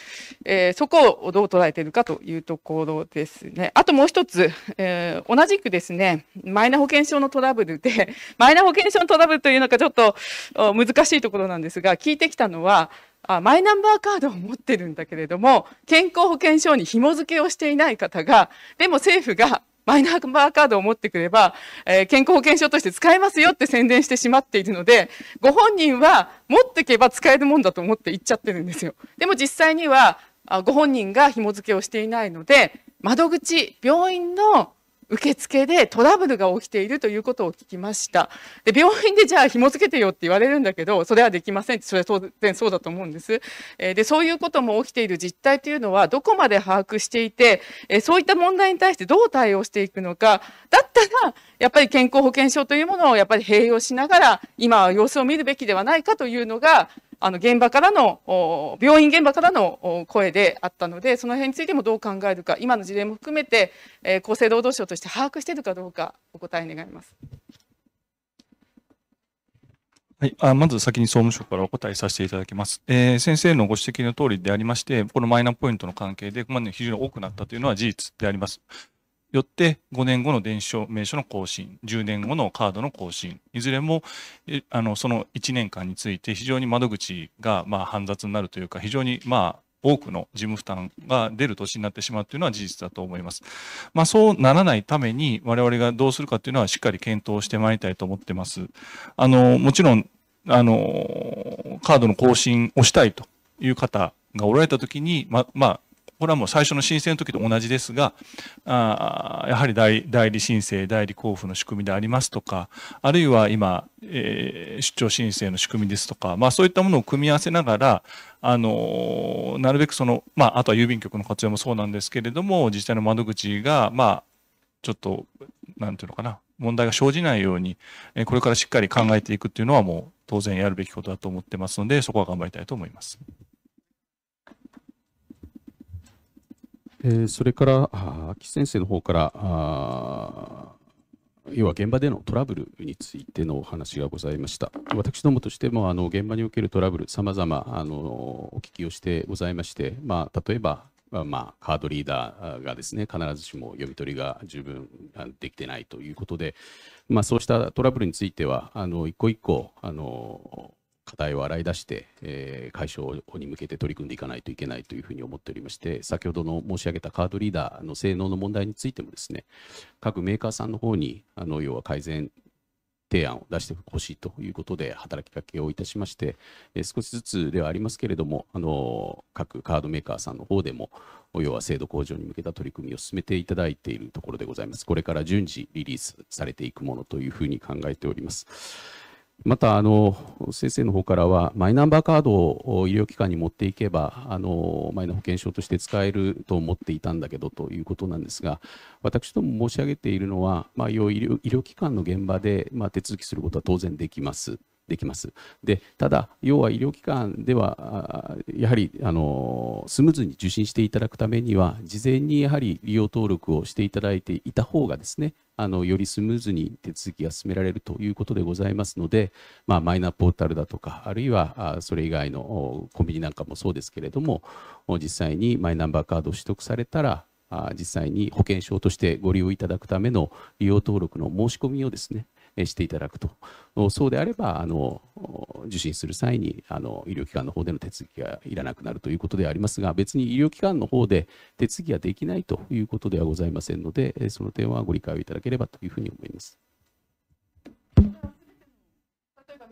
Speaker 8: えー、そこをどう捉えているかというところですね。あともう一つ、えー、同じくですね、マイナ保険証のトラブルで、マイナ保険証のトラブルというのがちょっと難しいところなんですが、聞いてきたのは、あマイナンバーカードを持ってるんだけれども健康保険証に紐付けをしていない方がでも政府がマイナンバーカードを持ってくれば、えー、健康保険証として使えますよって宣伝してしまっているので、ご本人は持ってけば使えるもんだと思って行っちゃってるんですよ。でも実際には、あご本人が紐付けをしていないので、窓口、病院の受付でトラブルが起きているということを聞きました。で、病院でじゃあ紐付けてよって言われるんだけど、それはできませんって、それは当然そうだと思うんです。えで、そういうことも起きている実態というのはどこまで把握していて、えそういった問題に対してどう対応していくのか、だったら、やっぱり健康保険証というものをやっぱり併用しながら、今は様子を見るべきではないかというのが、あの現場からの、病院現場からの声であったので、その辺についてもどう考えるか、今の事例も含めて、えー、厚生労働省として把握しているかどうか、お答え願います。
Speaker 5: はい、あまず先に総務省からお答えさせていただきます、えー、先生のご指摘の通りでありまして、このマイナポイントの関係で、ま非常に多くなったというのは事実であります。よって5年後の電子証明書の更新、10年後のカードの更新、いずれもあのその1年間について非常に窓口がまあ煩雑になるというか、非常にまあ多くの事務負担が出る年になってしまうというのは事実だと思います。まあ、そうならないために我々がどうするかというのはしっかり検討してまいりたいと思っています。あの、もちろん、あの、カードの更新をしたいという方がおられたときに、ま、まあ、これはもう最初の申請の時と同じですが、あやはり代理申請、代理交付の仕組みでありますとか、あるいは今、えー、出張申請の仕組みですとか、まあそういったものを組み合わせながら、あの、なるべくその、まああとは郵便局の活用もそうなんですけれども、自治体の窓口が、まあ、ちょっと、なんていうのかな、問題が生じないように、えこれからしっかり考えていくっていうのはもう当然やるべきことだと思ってますので、そこは頑張りたいと思います。
Speaker 7: えー、それから、あ岸先生の方から、要は現場でのトラブルについてのお話がございました。私どもとしても、あの現場におけるトラブル、さまざまお聞きをしてございまして、まあ、例えば、まあ、カードリーダーがですね必ずしも読み取りが十分できてないということで、まあ、そうしたトラブルについてはあの一個一個あの課題を洗い出して、えー、解消に向けて取り組んでいかないといけないというふうに思っておりまして、先ほどの申し上げたカードリーダーの性能の問題についてもですね、各メーカーさんの方に、あの要は改善提案を出してほしいということで、働きかけをいたしまして、え少しずつではありますけれども、あの各カードメーカーさんの方でも、要は制度向上に向けた取り組みを進めていただいているところでございます。これから順次リリースされていくものというふうに考えております。またあの先生の方からは、マイナンバーカードを医療機関に持っていけばあの、マイナ保険証として使えると思っていたんだけどということなんですが、私ども申し上げているのは、まあ、医療医療機関の現場で、まあ、手続きすることは当然できます。できます。でただ、要は医療機関ではやはりあのスムーズに受診していただくためには事前にやはり利用登録をしていただいていた方がですねあのよりスムーズに手続きが進められるということでございますので、まあ、マイナポータルだとかあるいはそれ以外のコンビニなんかもそうですけれども実際にマイナンバーカードを取得されたら実際に保険証としてご利用いただくための利用登録の申し込みをですねしていただくと、そうであればあの受診する際にあの医療機関の方での手続きがいらなくなるということでありますが、別に医療機関の方で手続きができないということではございませんので、その点はご理解をいただければというふうに思います。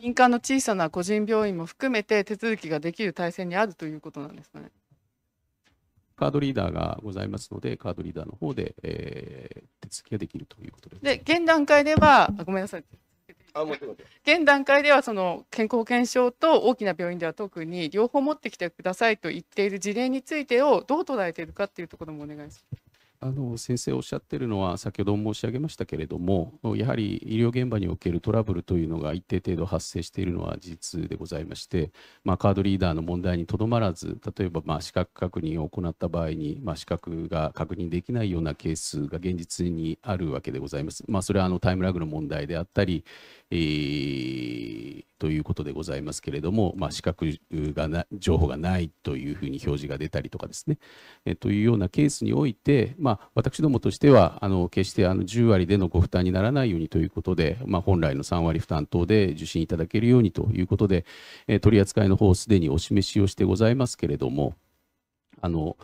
Speaker 8: 民間の小さな個人病院も含めて手続きができる体制にあるということなんですかね。
Speaker 7: カードリーダーがございますので、カードリーダーの方で、えー、手続きができるとい
Speaker 8: うことです。で、現段階では、ごめんなさい。あも現段階ではその健康保険証と大きな病院では特に両方持ってきてくださいと言っている事例についてをどう捉えているかっていうところもお願いします。
Speaker 7: あの先生おっしゃってるのは、先ほど申し上げましたけれども、やはり医療現場におけるトラブルというのが一定程度発生しているのは事実でございまして、まあ、カードリーダーの問題にとどまらず、例えばまあ資格確認を行った場合に、まあ、資格が確認できないようなケースが現実にあるわけでございます。まあ、それはあのタイムラグの問題であったり、えー、ということでございますけれども、まあ、資格がな情報がないというふうに表示が出たりとかですね、えというようなケースにおいて、まあまあ、私どもとしてはあの決してあの10割でのご負担にならないようにということで、まあ、本来の3割負担等で受診いただけるようにということで、えー、取り扱いの方すでにお示しをしてございますけれどもあの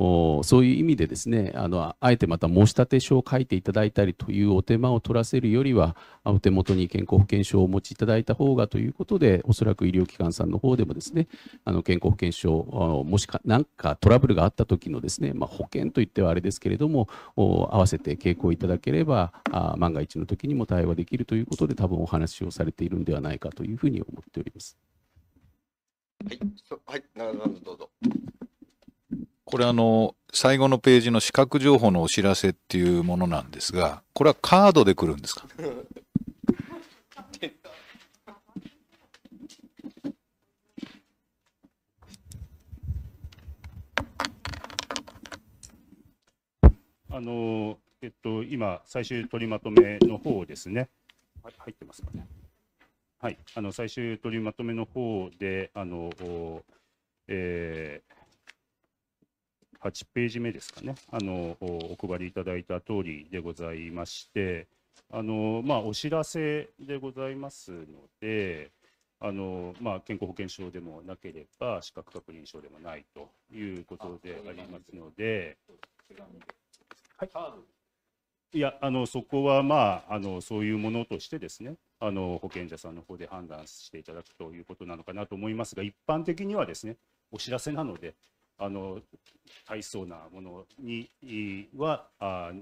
Speaker 7: おそういう意味でですねあのあえてまた申立書を書いていただいたりというお手間を取らせるよりはお手元に健康保険証をお持ちいただいた方がということでおそらく医療機関さんの方でもですねあの健康保険証もしか何かトラブルがあった時のですね、まあ、保険といってはあれですけれども合わせて傾向いただければあ万が一の時にも対応できるということで多分お話をされているんではないかというふうに
Speaker 2: 思っております。はい、はい、どうぞ。これあの、最後のページの資格情報のお知らせっていうものなんですが、これはカードで来るんですか
Speaker 4: あの、えっと、今、最終取りまとめの方ですね。入ってますかね。はい、あの最終取りまとめの方で、あの、えー、8ページ目ですかね、あのお配りいただいた通りでございまして、あのまあ、お知らせでございますので、あのまあ、健康保険証でもなければ、資格確認証でもないということでありますので、
Speaker 5: はい、
Speaker 4: いやあの、そこは、まあ、あのそういうものとしてですね、あの保険者さんの方で判断していただくということなのかなと思いますが、一般的にはですね、お知らせなので、あの大層なものにはあ、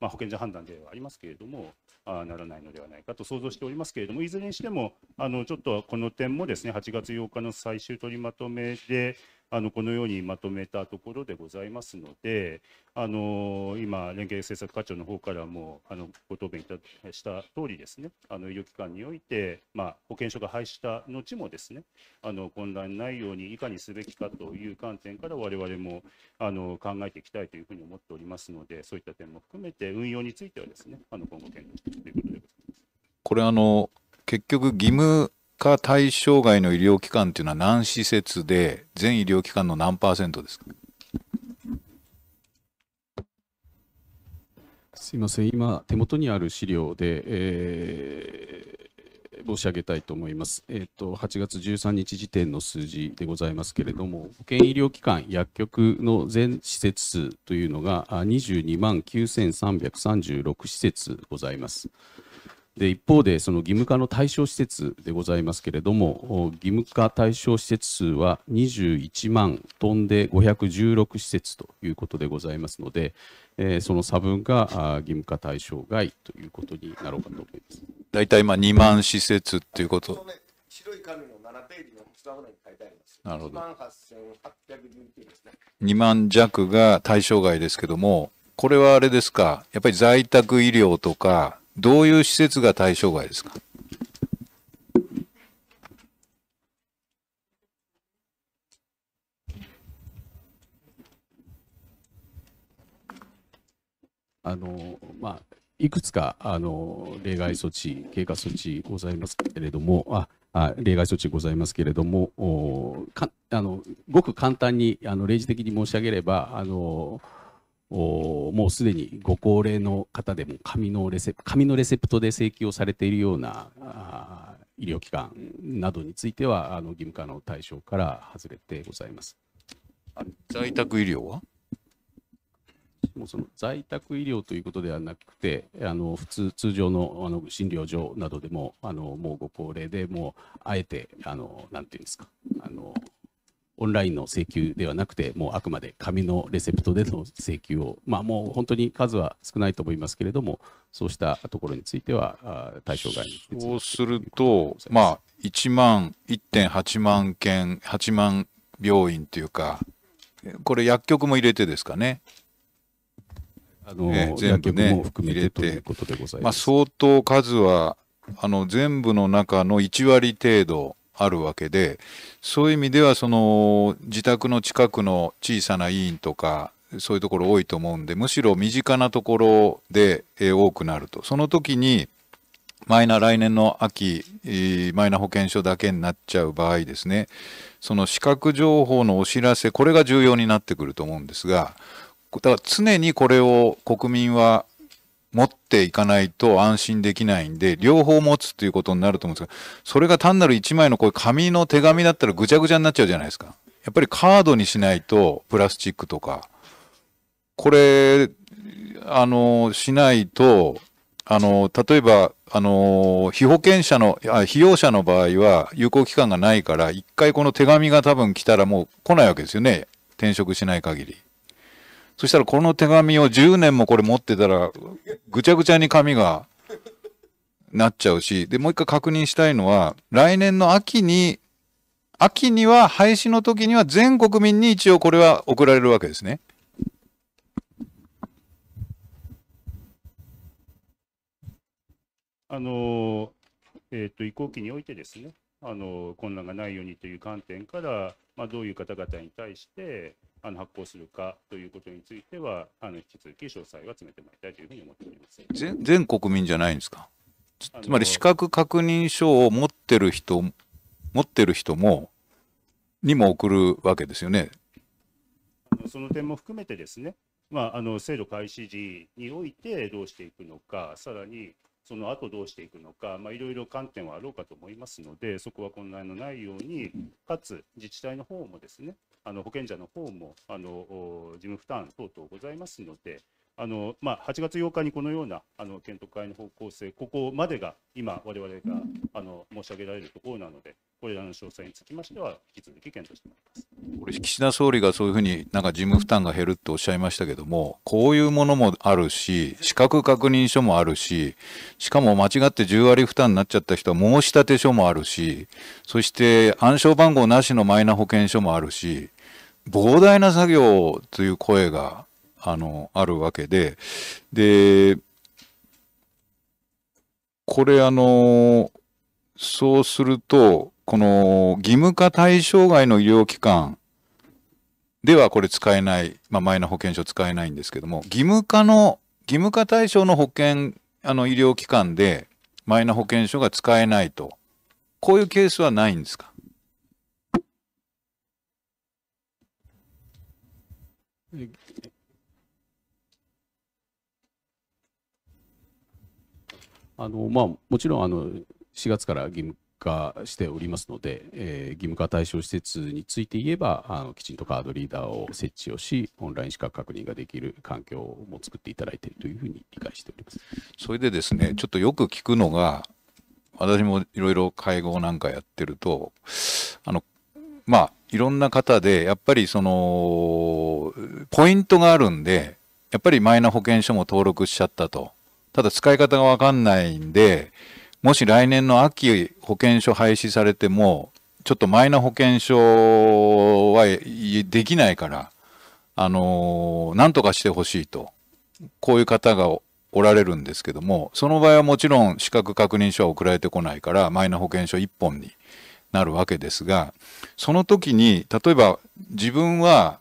Speaker 4: まあ、保健所判断ではありますけれどもあならないのではないかと想像しておりますけれどもいずれにしてもあのちょっとこの点もですね8月8日の最終取りまとめであのこのようにまとめたところでございますので、あの今、連携政策課長の方からもあのご答弁いたした通りですね、あの医療機関において、まあ、保険証が廃止した後もですね、あの混乱ないようにいかにすべきかという観点から、我々もあの考えていきたいというふうに思っておりますので、そういった点も含めて、運用についてはですね、あの今後検討していくと
Speaker 2: いうことでございます。これあの結局義務対象外の医療機関というのは何施設で、全医療機関の何パーセントですか
Speaker 7: すいません、今、手元にある資料で、えー、申し上げたいと思います、えーと。8月13日時点の数字でございますけれども、保健医療機関、薬局の全施設数というのが22万9336施設ございます。で一方でその義務化の対象施設でございますけれども義務化対象施設数は21万飛んで516施設ということでございますので、えー、その差分が義務化対象外という
Speaker 2: ことになろうかと思います大体まあ2万施設ということ。白い紙のページのに書いてあります。なるほど。2万弱が対象外ですけども、これはあれですか、やっぱり在宅医療とか、どういう施設が対象外ですか
Speaker 7: あの、まあ、いくつかあの例外措置、経過措置ございますけれども、ああ例外措置ございますけれども、おかあのごく簡単にあの例示的に申し上げれば、あのーおもうすでにご高齢の方でも紙のレセ紙のレセプトで請求をされているようなあ医療機関などについてはあの義務化の対象から外れてございます。在宅医療はもうその在宅医療ということではなくて、あの普通通常のあの診療所などでもあのもうご高齢でもうあえてあのなんていうんですかあのオンラインの請求ではなくて、もうあくまで紙のレセプトでの請求を、まあ、もう本当に数は少ないと思いますけれども、そうしたところについては対象外に
Speaker 2: そうすると、まあ、1万、1.8万件、8万病院というか、これ、薬局も入れてですかね。あのね、全部ね、入れて、まあ、相当数はあの全部の中の1割程度あるわけでそういう意味ではその自宅の近くの小さな医院とかそういうところ多いと思うんでむしろ身近なところで、え多くなるとその時にマイナ来年の秋、マイナ保険証だけになっちゃう場合ですね、その資格情報のお知らせ、これが重要になってくると思うんですが、だから常にこれを国民は持っていかないと安心できないんで、両方持つっていうことになると思うんですが、それが単なる1枚のこういう紙の手紙だったらぐちゃぐちゃになっちゃうじゃないですか。やっぱりカードにしないと、プラスチックとか。これ、あの、しないと、あの、例えば、あの、被保険者の、あ被用者の場合は、有効期間がないから、一回この手紙が多分来たらもう来ないわけですよね。転職しない限り。そしたらこの手紙を10年もこれ持ってたら、ぐちゃぐちゃに紙がなっちゃうし、で、もう一回確認したいのは、来年の秋に、秋には廃止の時には全国民に一応これは送られるわけですね。
Speaker 4: あのえーと移行期においてですねあの混乱がないようにという観点から、まあ、どういう方々に対して、あの発行するかということについては、あの引き続き詳細は詰めてまいりたいというふうに思っております全
Speaker 2: 全国民じゃないんですかつ、つまり資格確認書を持ってる人持ってる人もにも送るわけですよね。
Speaker 4: その点も含めてですね、まあ、あの制度開始時においてどうしていくのか、さらにその後どうしていくのか、まあ、いろいろ観点はあろうかと思いますので、そこは混乱のないように、かつ自治体の方もですね、あの保険者の方もあの事務負担等々ございますので、あのまあ、8月8日にこのようなあの検討会の方向性、ここまでが今、われわれがあの申し上げられるところなので、これらの詳細につきましては、引き続き検討してまいり
Speaker 2: ますこれ、岸田総理がそういうふうになんか事務負担が減るとおっしゃいましたけれども、こういうものもあるし、資格確認書もあるし、しかも間違って10割負担になっちゃった人は申立書もあるし、そして暗証番号なしのマイナ保険証もあるし、膨大な作業という声があのあるわけで、で、これあの、そうすると、この義務化対象外の医療機関ではこれ使えない、まあ、マイナ保険証使えないんですけども、義務化の、義務化対象の保険、あの医療機関でマイナ保険証が使えないと、こういうケースはないんですか
Speaker 7: あのまあ、もちろんあの4月から義務化しておりますので、えー、義務化対象施設について言えばあのきちんとカードリーダーを設置をしオンライン資格確認ができる環境も作っていただいているというふうに理解しております
Speaker 2: それでですねちょっとよく聞くのが私もいろいろ会合なんかやってるとあのまあいろんな方で、やっぱりその、ポイントがあるんで、やっぱりマイナ保険証も登録しちゃったと。ただ使い方がわかんないんで、もし来年の秋保険証廃止されても、ちょっとマイナ保険証はできないから、あのー、なんとかしてほしいと、こういう方がおられるんですけども、その場合はもちろん資格確認書は送られてこないから、マイナ保険証1本になるわけですがその時に例えば自分は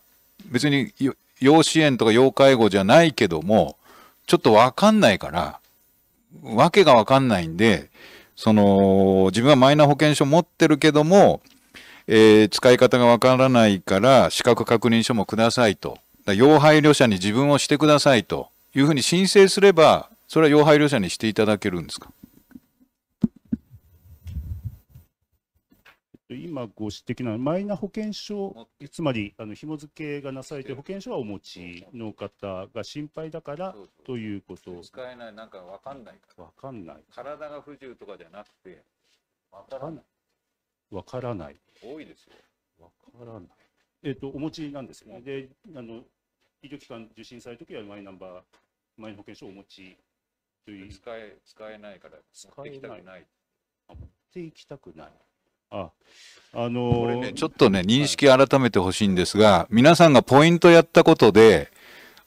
Speaker 2: 別に要支援とか要介護じゃないけどもちょっとわかんないからわけがわかんないんでその自分はマイナ保険証持ってるけども、えー、使い方がわからないから資格確認書もくださいと要配慮者に自分をしてくださいというふうに申請すればそれは要配慮者にしていただけるんですか
Speaker 4: 今ご指摘のマイナ保険証、つまりあの紐付けがなされて保険証はお持ちの方が心配だからということ
Speaker 2: 使えない、なんか分かんないか
Speaker 4: ら、分かんない体
Speaker 2: が不自由とかじゃなくて、分か
Speaker 4: らない、分からない多いですよ、分からない、えっと、お持ちなんですよね、であの医療機関受診されるときはマイナンバー、マイナ保険証をお持ちとい
Speaker 2: う使え使えないから、使いたくない。持っていきたくないああのー、これね、ちょっとね、認識改めてほしいんですが、皆さんがポイントやったことで、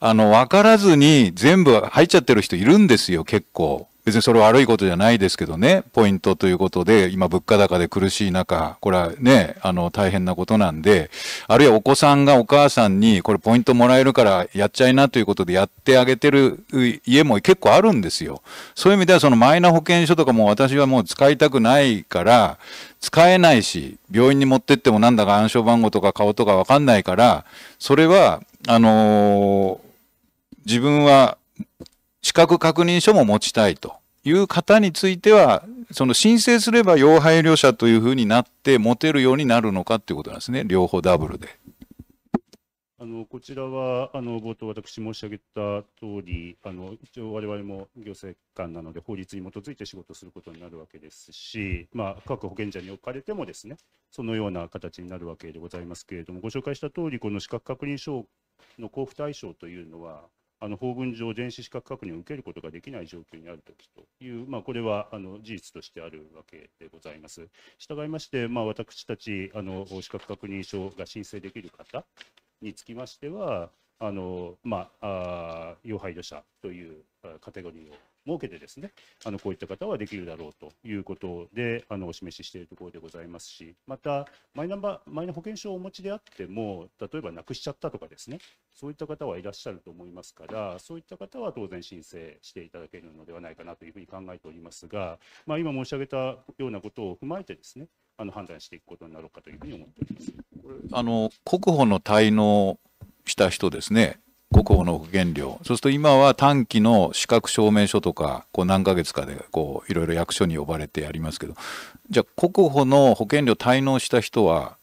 Speaker 2: あの、わからずに全部入っちゃってる人いるんですよ、結構。別にそれは悪いことじゃないですけどね、ポイントということで、今物価高で苦しい中、これはね、あの、大変なことなんで、あるいはお子さんがお母さんに、これポイントもらえるからやっちゃいなということでやってあげてる家も結構あるんですよ。そういう意味では、そのマイナ保険証とかも私はもう使いたくないから、使えないし、病院に持ってってもなんだか暗証番号とか顔とかわかんないから、それは、あのー、自分は資格確認書も持ちたいという方については、その申請すれば要配慮者というふうになって持てるようになるのかということなんですね、両方ダブルで。
Speaker 4: あのこちらはあの冒頭、私申し上げた通り、あの一応、われわれも行政官なので、法律に基づいて仕事することになるわけですし、まあ、各保険者におかれても、ですねそのような形になるわけでございますけれども、ご紹介した通り、この資格確認書の交付対象というのは、あの法文上、電子資格確認を受けることができない状況にあるときという、まあ、これはあの事実としてあるわけでございます。従いまして、まあ、私たちあの資格確認書が申請できる方につきましては、あのまあ、あ要配慮者というカテゴリーを設けてですね、あのこういった方はできるだろうということで、あのお示ししているところでございますし、また、マイナンバー、マイナ保険証をお持ちであっても、例えばなくしちゃったとかですね、そういった方はいらっしゃると思いますから、そういった方は当然申請していただけるのではないかなというふうに考えておりますが、まあ、今申し上げたようなことを踏まえてですね、あの判断していくことになろうかというふうに思っております。
Speaker 2: あの国保の滞納した人ですね、国保の保険料そうすると今は短期の資格証明書とかこう何ヶ月かでこういろいろ役所に呼ばれてやりますけどじゃあ国保の保険料滞納した人は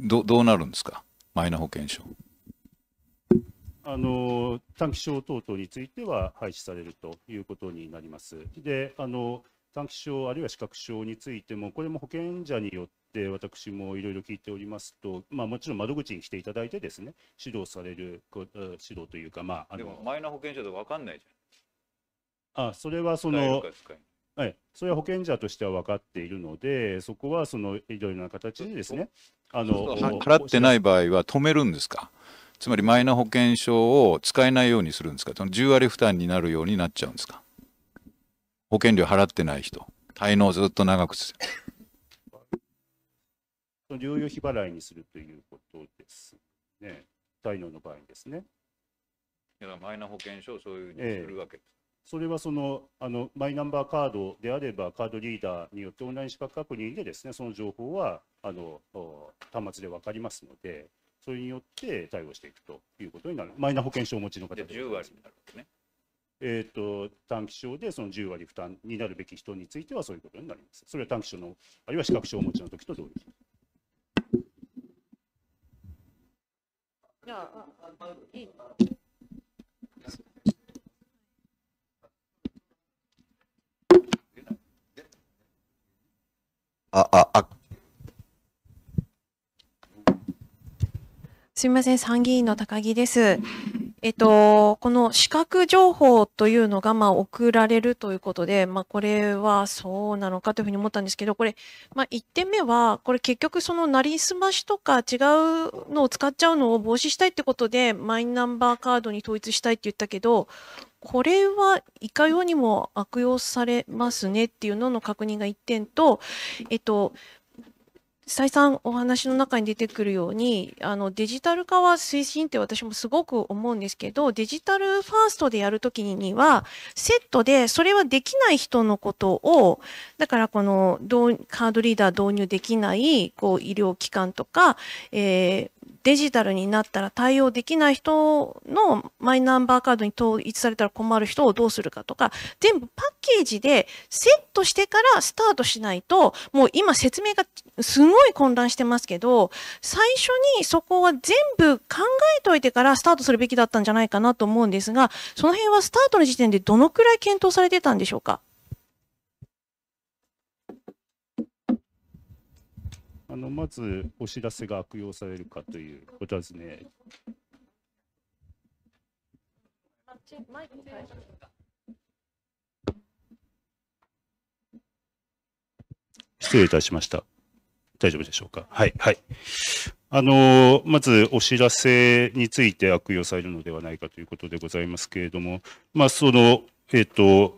Speaker 2: どどうなるんですかマイナ保険証
Speaker 4: あの短期証等々については廃止されるということになります。であの短期症あるいは視覚症についてもこれも保険者によって私もいろいろ聞いておりますと、まあ、もちろん窓口に来ていただいてですね指導される指導というかまああでも
Speaker 2: マイナ保険証とか分かんないじ
Speaker 4: ゃんあそれはそのはい、それは保険者としては分かっているので、そこはそのいろいろな形でですね、あの払って
Speaker 2: ない場合は止めるんですか、つまりマイナ保険証を使えないようにするんですか、その10割負担になるようになっちゃうんですか。保険料払ってない人、滞納ずっと長くす
Speaker 4: る。療 養費払いにするということですね、滞納の場合ですね。
Speaker 2: だからマイナ保険証をそういうふうにする
Speaker 4: わけです。ええそれはそのあのマイナンバーカードであれば、カードリーダーによってオンライン資格確認で、ですねその情報はあの端末で分かりますので、それによって対応していくということになる、マイナ保険証をお持ちの方で、ね、10割になるわけね。えっ、ー、と短期症でその10割負担になるべき人についてはそういうことになります。それは短期症の、あるいは視覚症をお持ちの時と同時。
Speaker 9: じゃあ、いいあ、あ、あ。すみません、参議院の高木です。えっと、この視覚情報というのが、まあ、送られるということで、まあ、これはそうなのかというふうに思ったんですけど、これ、まあ、1点目は、これ結局そのなりすましとか違うのを使っちゃうのを防止したいってことで、マイナンバーカードに統一したいって言ったけど、これはいかようにも悪用されますねっていうのの確認が1点と、えっと、再三お話の中に出てくるようにあのデジタル化は推進って私もすごく思うんですけどデジタルファーストでやるときにはセットでそれはできない人のことをだからこのカードリーダー導入できないこう医療機関とか、えー、デジタルになったら対応できない人のマイナンバーカードに統一されたら困る人をどうするかとか、全部パッケージでセットしてからスタートしないと、もう今説明がすごい混乱してますけど、最初にそこは全部考えといてからスタートするべきだったんじゃないかなと思うんですが、その辺はスタートの時点でどのくらい検討されてたんでしょうか
Speaker 4: あのまずお知らせが悪用されるかというお尋ね。失礼いたしました。大丈夫でしょうか。はい、はい。あの、まずお知らせについて悪用されるのではないかということでございますけれども、まあ、その、えっ、ー、と、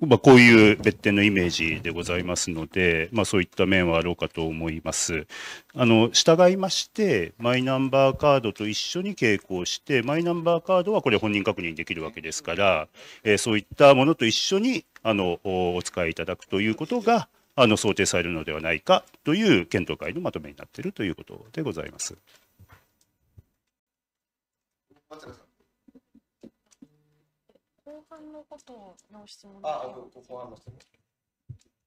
Speaker 4: まあ、こういう別店のイメージでございますので、まあ、そういった面はあろうかと思います。あの従いまして、マイナンバーカードと一緒に携行して、マイナンバーカードはこれ、本人確認できるわけですから、えー、そういったものと一緒にあのお使いいただくということがあの想定されるのではないかという検討会のまとめになっているということでございます。
Speaker 9: のことの質問あ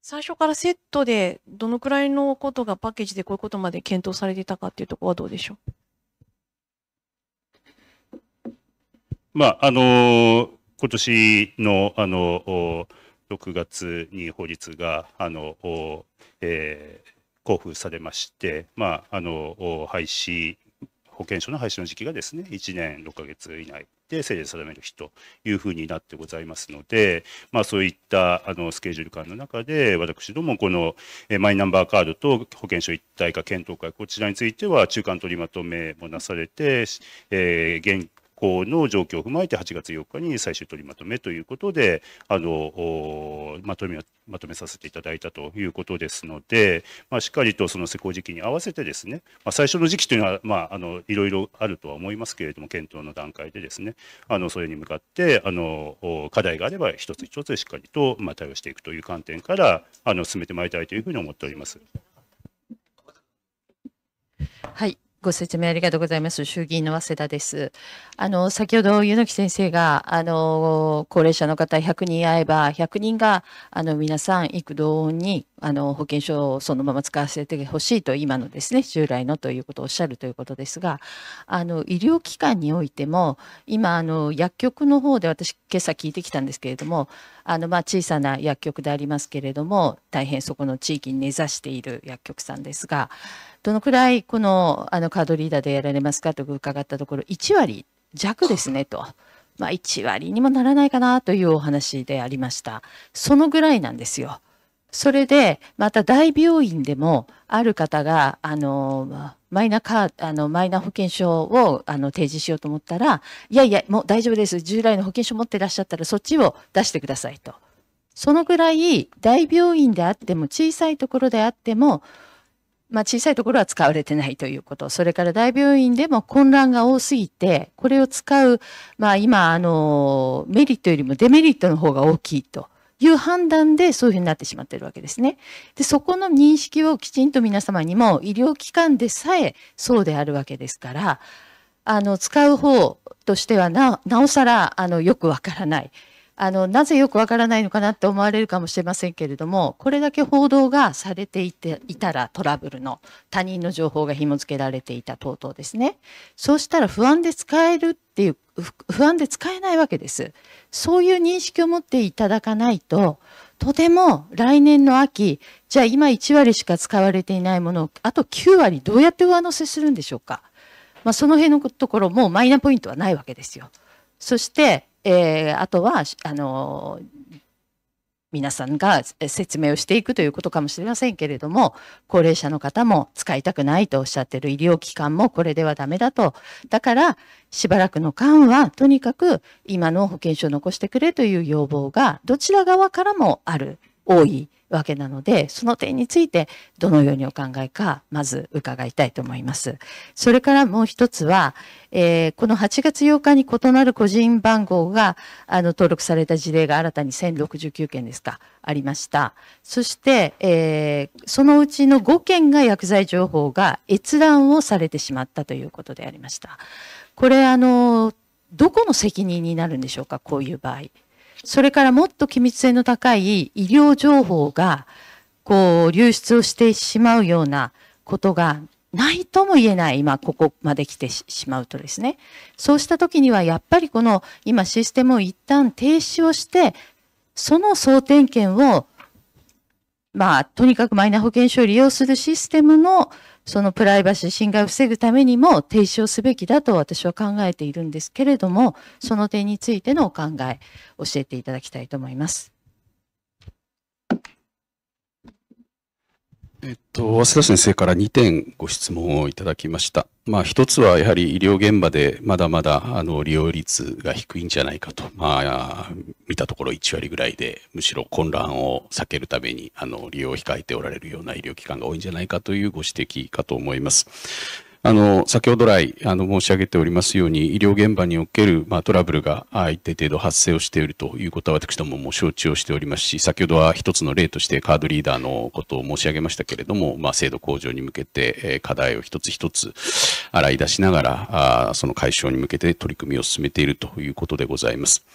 Speaker 9: 最初からセットでどのくらいのことがパッケージでこういうことまで検討されていたかというところはどうでしょ
Speaker 4: うまああのー、今年のあの6月に法律があの、えー、交付されまして、まあ、あの廃止保険証の廃止の時期がですね1年6か月以内って政治定める日というふうになってございますので、まあ、そういったあのスケジュール感の中で、私ども、このマイナンバーカードと保険証一体化検討会、こちらについては、中間取りまとめもなされて、えー、現行の状況を踏まえて、8月4日に最終取りまとめということで、あのまとめまとめさせていただいたということですので、まあ、しっかりとその施行時期に合わせてですね、まあ、最初の時期というのは、まあ、あのいろいろあるとは思いますけれども、検討の段階でですね、あのそれに向かってあの課題があれば、一つ一つしっかりと、まあ、対応していくという観点からあの進めてまいりたいというふうに思っております。
Speaker 10: はいご説明ありがとうございます。衆議院の早稲田です。あの、先ほど、柚木先生が、あの、高齢者の方100人会えば、100人が、あの、皆さん、幾度に、あの、保険証をそのまま使わせてほしいと、今のですね、従来のということをおっしゃるということですが、あの、医療機関においても、今、あの、薬局の方で私、今朝聞いてきたんですけれども、あの、まあ、小さな薬局でありますけれども、大変そこの地域に根ざしている薬局さんですが、どのくらいこのあのカードリーダーでやられますかと伺ったところ、1割弱ですねと。まあ、1割にもならないかなというお話でありました。そのぐらいなんですよ。それで、また大病院でも、ある方が、あの、マイナカーあの、マイナ保険証を、あの、提示しようと思ったら、いやいや、もう大丈夫です。従来の保険証持ってらっしゃったら、そっちを出してくださいと。そのぐらい、大病院であっても、小さいところであっても、まあ、小さいところは使われてないということ。それから大病院でも混乱が多すぎて、これを使う、まあ今、あの、メリットよりもデメリットの方が大きいという判断でそういうふうになってしまってるわけですね。で、そこの認識をきちんと皆様にも医療機関でさえそうであるわけですから、あの、使う方としてはな、なおさら、あの、よくわからない。あの、なぜよくわからないのかなって思われるかもしれませんけれども、これだけ報道がされていていたらトラブルの他人の情報が紐付けられていた等々ですね。そうしたら不安で使えるっていう、不安で使えないわけです。そういう認識を持っていただかないと、とても来年の秋、じゃあ今1割しか使われていないものを、あと9割どうやって上乗せするんでしょうか。まあ、その辺のところもうマイナポイントはないわけですよ。そして、えー、あとはあの皆さんが説明をしていくということかもしれませんけれども、高齢者の方も使いたくないとおっしゃってる医療機関もこれではダメだと。だから、しばらくの間は、とにかく今の保険証を残してくれという要望が、どちら側からもある、多い。わけなので、その点についてどのようにお考えか、まず伺いたいと思います。それからもう一つは、えー、この8月8日に異なる個人番号があの登録された事例が新たに1069件ですか、ありました。そして、えー、そのうちの5件が薬剤情報が閲覧をされてしまったということでありました。これ、あの、どこの責任になるんでしょうか、こういう場合。それからもっと機密性の高い医療情報が、こう、流出をしてしまうようなことがないとも言えない、今、ここまで来てしまうとですね。そうした時には、やっぱりこの、今、システムを一旦停止をして、その総点検をまあ、とにかくマイナ保険証を利用するシステムの、そのプライバシー侵害を防ぐためにも停止をすべきだと私は考えているんですけれども、その点についてのお考え、教えていただきたいと思います。
Speaker 7: えっと、早稲田先生から2点ご質問をいただきました。まあ、一つはやはり医療現場でまだまだあの利用率が低いんじゃないかと、まあ、見たところ1割ぐらいで、むしろ混乱を避けるためにあの利用を控えておられるような医療機関が多いんじゃないかというご指摘かと思います。あの、先ほど来、あの、申し上げておりますように、医療現場における、まあ、トラブルが一定程度発生をしているということは、私どもも承知をしておりますし、先ほどは一つの例として、カードリーダーのことを申し上げましたけれども、まあ、制度向上に向けて、え課題を一つ一つ洗い出しながら、あその解消に向けて取り組みを進めているということでございます。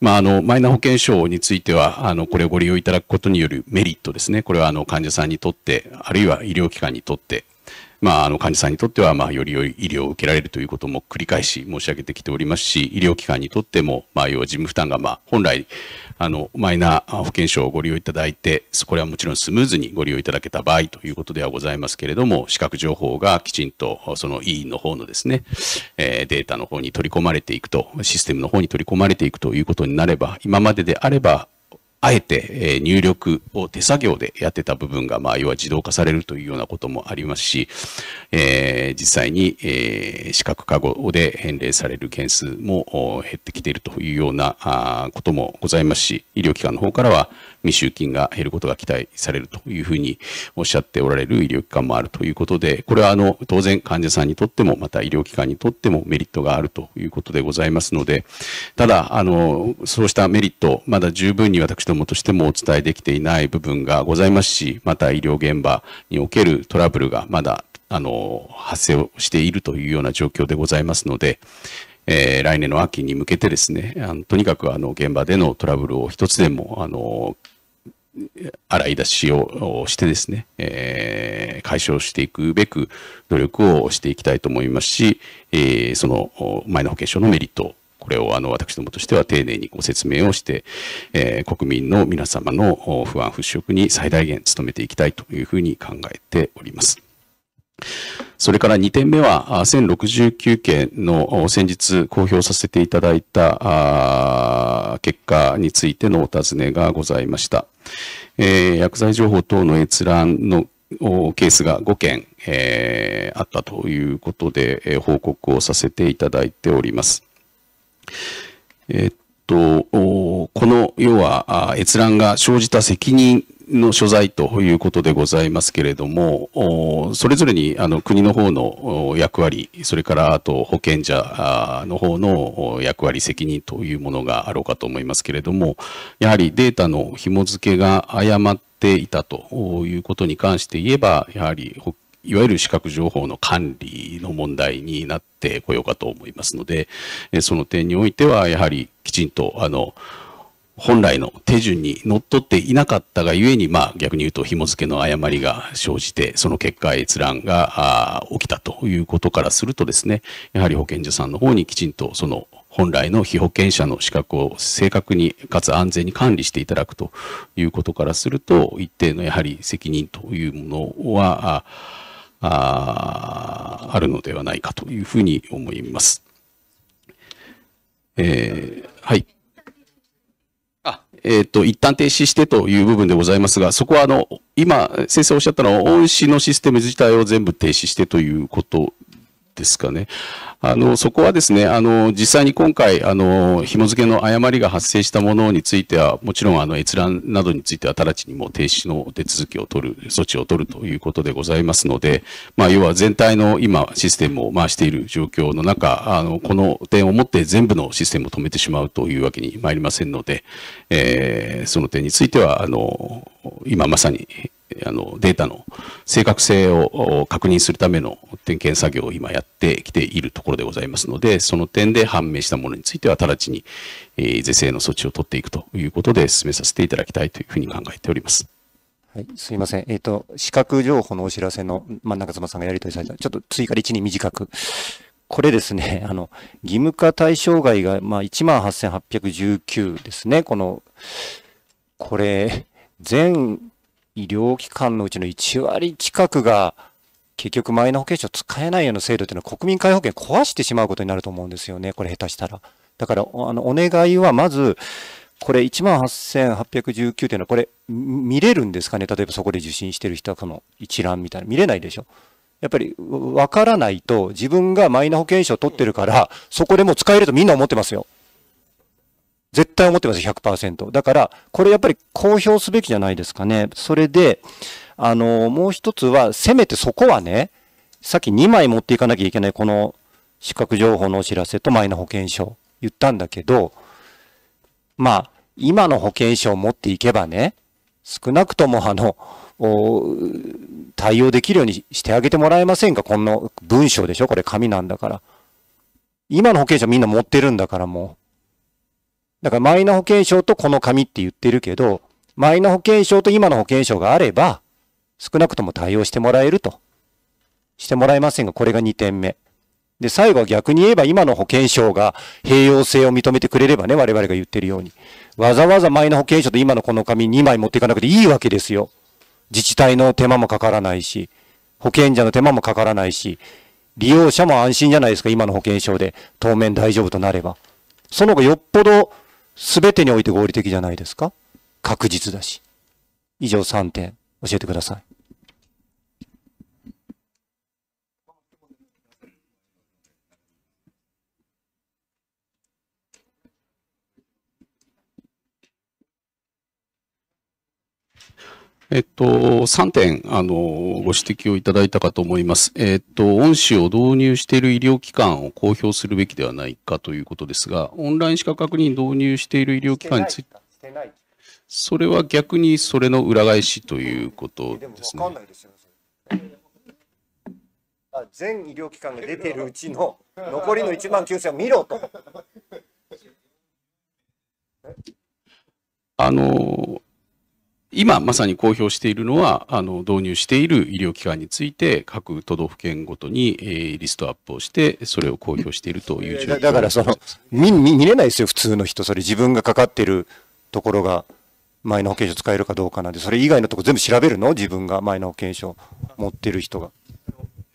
Speaker 7: まあ、あの、マイナ保険証については、あの、これをご利用いただくことによるメリットですね、これは、あの、患者さんにとって、あるいは医療機関にとって、まあ、あの患者さんにとっては、まあ、より良い医療を受けられるということも繰り返し申し上げてきておりますし、医療機関にとっても、まあ、要は事務負担が、まあ、本来、あの、マイナ保険証をご利用いただいて、これはもちろんスムーズにご利用いただけた場合ということではございますけれども、資格情報がきちんと、その委員の方のですね、えー、データの方に取り込まれていくと、システムの方に取り込まれていくということになれば、今までであれば、あえて、え入力を手作業でやってた部分が、まあ、要は自動化されるというようなこともありますし、えー、実際に、え資格化護で返礼される件数も減ってきているというようなこともございますし、医療機関の方からは、未集金が減ることが期待されるというふうにおっしゃっておられる医療機関もあるということで、これはあの、当然患者さんにとっても、また医療機関にとってもメリットがあるということでございますので、ただ、あの、そうしたメリット、まだ十分に私どもとしてもお伝えできていない部分がございますし、また医療現場におけるトラブルがまだあの、発生をしているというような状況でございますので、えー、来年の秋に向けてですね、あのとにかくあの現場でのトラブルを一つでもあの洗い出しをしてですね、えー、解消していくべく努力をしていきたいと思いますし、えー、そのマイナ保険証のメリット、これをあの私どもとしては丁寧にご説明をして、えー、国民の皆様の不安払拭に最大限努めていきたいというふうに考えております。それから2点目は、1069件の先日公表させていただいた結果についてのお尋ねがございました。え薬剤情報等の閲覧のケースが5件、えあったということで、え報告をさせていただいております。えっと、この、要は、閲覧が生じた責任の所在ということでございますけれども、それぞれにあの国の方の役割、それからあと保険者の方の役割、責任というものがあろうかと思いますけれども、やはりデータの紐付けが誤っていたということに関して言えば、やはりいわゆる視覚情報の管理の問題になってこようかと思いますので、その点においては、やはりきちんと、あの、本来の手順にのっとっていなかったがゆえに、まあ、逆に言うと紐付けの誤りが生じて、その結果閲覧が起きたということからするとですね、やはり保健所さんの方にきちんとその本来の被保険者の資格を正確にかつ安全に管理していただくということからすると、一定のやはり責任というものは、ああるのではないかというふうに思います。えー、はい。えっ、ー、と、一旦停止してという部分でございますが、そこはあの、今、先生おっしゃったのは、恩師のシステム自体を全部停止してということですかね。あの、そこはですね、あの、実際に今回、あの、紐付けの誤りが発生したものについては、もちろん、あの、閲覧などについては、直ちにも停止の手続きを取る、措置を取るということでございますので、まあ、要は全体の今、システムを回している状況の中、あの、この点をもって全部のシステムを止めてしまうというわけに参りませんので、えー、その点については、あの、今まさにあのデータの正確性を確認するための点検作業を今やってきているところでございますので、その点で判明したものについては直ちに、え是正の措置を取っていくということで進めさせていただきたいというふうに考えております。
Speaker 6: はい、すいません。えっ、ー、と、視覚情報のお知らせの、まあ、中妻さんがやり取りされた、ちょっと追加で1に短く。これですね、あの、義務化対象外が、まあ、18,819ですね。この、これ、全医療機関のうちの1割近くが、結局マイナ保険証使えないような制度っていうのは国民皆保険壊してしまうことになると思うんですよね。これ下手したら。だから、あの、お願いはまず、これ18,819ていうのは、これ見れるんですかね例えばそこで受診してる人はこの一覧みたいな。見れないでしょやっぱり分からないと自分がマイナ保険証を取ってるから、そこでもう使えるとみんな思ってますよ。絶対思ってます、100%。だから、これやっぱり公表すべきじゃないですかね。それで、あの、もう一つは、せめてそこはね、さっき2枚持っていかなきゃいけない、この資格情報のお知らせとマイナ保険証言ったんだけど、まあ、今の保険証を持っていけばね、少なくともあの、対応できるようにしてあげてもらえませんかこの文章でしょこれ紙なんだから。今の保険証みんな持ってるんだからもう。だからマイナ保険証とこの紙って言ってるけど、マイナ保険証と今の保険証があれば、少なくとも対応してもらえると。してもらえませんが、これが2点目。で、最後は逆に言えば今の保険証が併用性を認めてくれればね、我々が言ってるように。わざわざマイナ保険証と今のこの紙2枚持っていかなくていいわけですよ。自治体の手間もかからないし、保険者の手間もかからないし、利用者も安心じゃないですか、今の保険証で。当面大丈夫となれば。その後よっぽど全てにおいて合理的じゃないですか確実だし。以上3点教えてください。
Speaker 7: えっと、3点、あの、ご指摘をいただいたかと思います。えっと、恩師を導入している医療機関を公表するべきではないかということですが、オンライン資格確認導入している医療機関について、それは逆にそれの裏返しということで
Speaker 6: すね。あ全医療機関が出てるうちの残りの1万9000を見ろと。
Speaker 7: あの今まさに公表しているのは、あの導入している医療機関について、各
Speaker 6: 都道府県ごとに、えー、リストアップをして、それを公表しているという状況だからその見、見れないですよ、普通の人、それ、自分がかかってるところが、マイナ保険証使えるかどうかなんで、それ以外のところ全部調べるの、自分がマイナ保険証持ってる人が。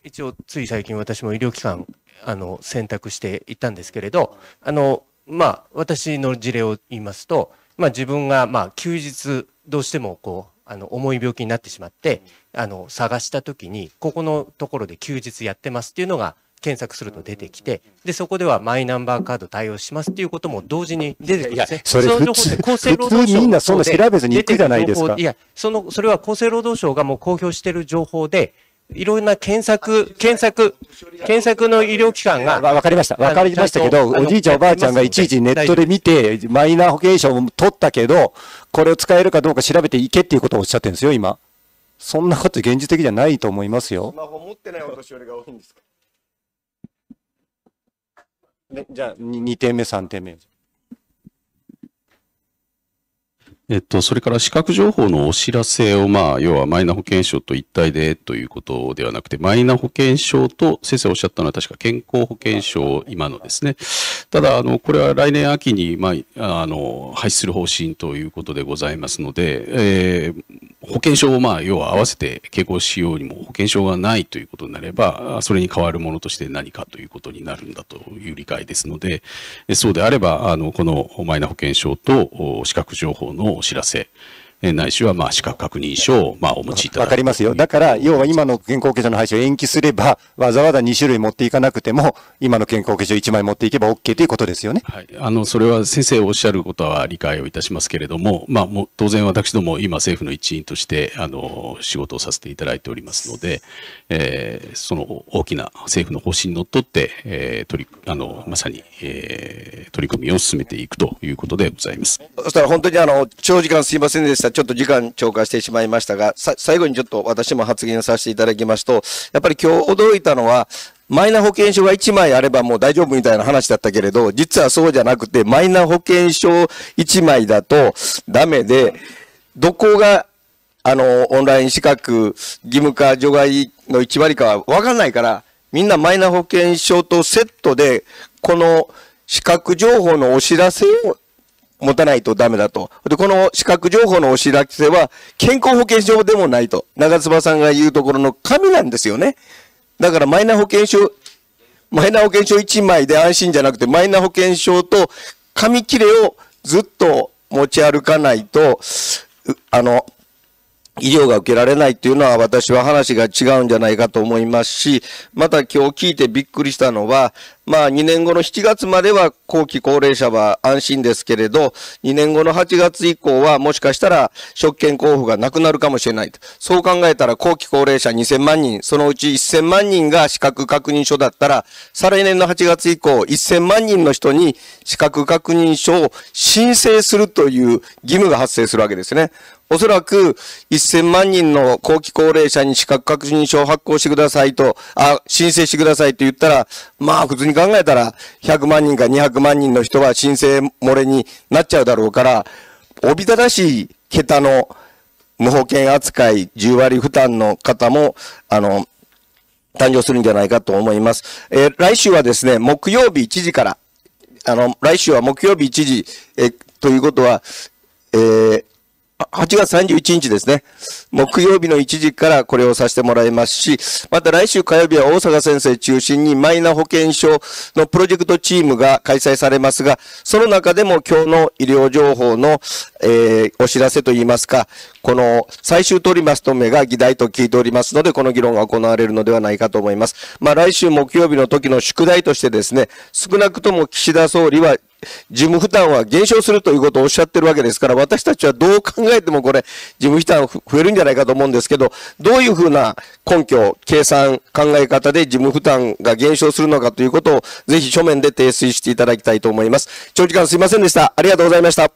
Speaker 3: 一応、つい最近、私も医療機関あの選択していったんですけれど、あのまあ、私の事例を言いますと、まあ、自分がまあ休日どうしてもこうあの重い病気になってしまって、あの探した時にここのところで休日やってますっていうのが検索すると出てきて、で、そこではマイナンバーカード対応しますっていうことも同時に出てくるんですね。それ普通、厚生労働省みんなそんな調べずに行くじゃないですか。いや、その、それは厚生労働省がもう公表している情報で、いろんな検索、検索、検索の医療機関が。わかりました。わかりましたけど、おじいちゃんおばあちゃんがいちいちネットで
Speaker 6: 見て、マイナー保険証を取ったけど、これを使えるかどうか調べていけっていうことをおっしゃってるんですよ、今。そんなこと現実的じゃないと思いますよ。スマホ持
Speaker 1: ってないお年寄りが多いんですか
Speaker 6: ね、じゃあ、2点目、3点目。
Speaker 7: えっと、それから資格情報のお知らせを、まあ、要はマイナ保険証と一体でということではなくて、マイナ保険証と先生おっしゃったのは確か健康保険証、今のですね。ただ、あの、これは来年秋に、まあ、あの、廃止する方針ということでございますので、えー保険証をまあ要は合わせて携行しようにも保険証がないということになれば、それに代わるものとして何かということになるんだという理解ですので、そうであれば、あの、このマイナ保険証と資格情報のお知らせ、え
Speaker 6: ないしはまあ資格確認書をまあお持ちいただく。わかりますよ。だから、要は今の健康保険証の廃止を延期すれば、わざわざ2種類持っていかなくても、今の健康保険証1枚持っていけば OK ということですよね。
Speaker 7: はい。あの、それは先生おっしゃることは理解をいたしますけれども、まあもう当然私ども今政府の一員として、あの、仕事をさせていただいておりますので、えー、その大きな政府の方針にのっとって、えー、取り、あの、まさに、えー、取り組みを進めていくということでございます。
Speaker 1: そしたら本当にあの、長時間すいませんでした。した。ちょっと時間超過してしまいましたが、最後にちょっと私も発言させていただきますと、やっぱり今日驚いたのは、マイナ保険証が1枚あればもう大丈夫みたいな話だったけれど、実はそうじゃなくて、マイナ保険証1枚だとダメで、どこが、あの、オンライン資格義務化除外の1割かはわかんないから、みんなマイナ保険証とセットで、この資格情報のお知らせを持たないとダメだと。で、この資格情報のお知らせは、健康保険証でもないと。長妻さんが言うところの紙なんですよね。だからマイナ保険証、マイナ保険証1枚で安心じゃなくて、マイナ保険証と紙切れをずっと持ち歩かないと、あの、医療が受けられないっていうのは私は話が違うんじゃないかと思いますし、また今日聞いてびっくりしたのは、まあ2年後の7月までは後期高齢者は安心ですけれど、2年後の8月以降はもしかしたら職権交付がなくなるかもしれないと。そう考えたら後期高齢者2000万人、そのうち1000万人が資格確認書だったら、再来年の8月以降1000万人の人に資格確認書を申請するという義務が発生するわけですね。おそらく1000万人の後期高齢者に資格確認書を発行してくださいと、あ、申請してくださいと言ったら、まあ普通に考えたら100万人か200万人の人が申請漏れになっちゃうだろうから、おびただしい桁の無保険扱い10割負担の方も、あの、誕生するんじゃないかと思います。えー、来週はですね、木曜日1時から、あの、来週は木曜日1時、えということは、えー、8月31日ですね。木曜日の1時からこれをさせてもらいますし、また来週火曜日は大阪先生中心にマイナ保険証のプロジェクトチームが開催されますが、その中でも今日の医療情報の、えー、お知らせといいますか、この最終取りますとめが議題と聞いておりますので、この議論が行われるのではないかと思います。まあ来週木曜日の時の宿題としてですね、少なくとも岸田総理は事務負担は減少するということをおっしゃってるわけですから、私たちはどう考えてもこれ、事務負担増えるんじゃないかと思うんですけど、どういうふうな根拠、計算、考え方で事務負担が減少するのかということを、ぜひ書面で提出していただきたいと思います。長時間すいませんでした。ありがとうございました。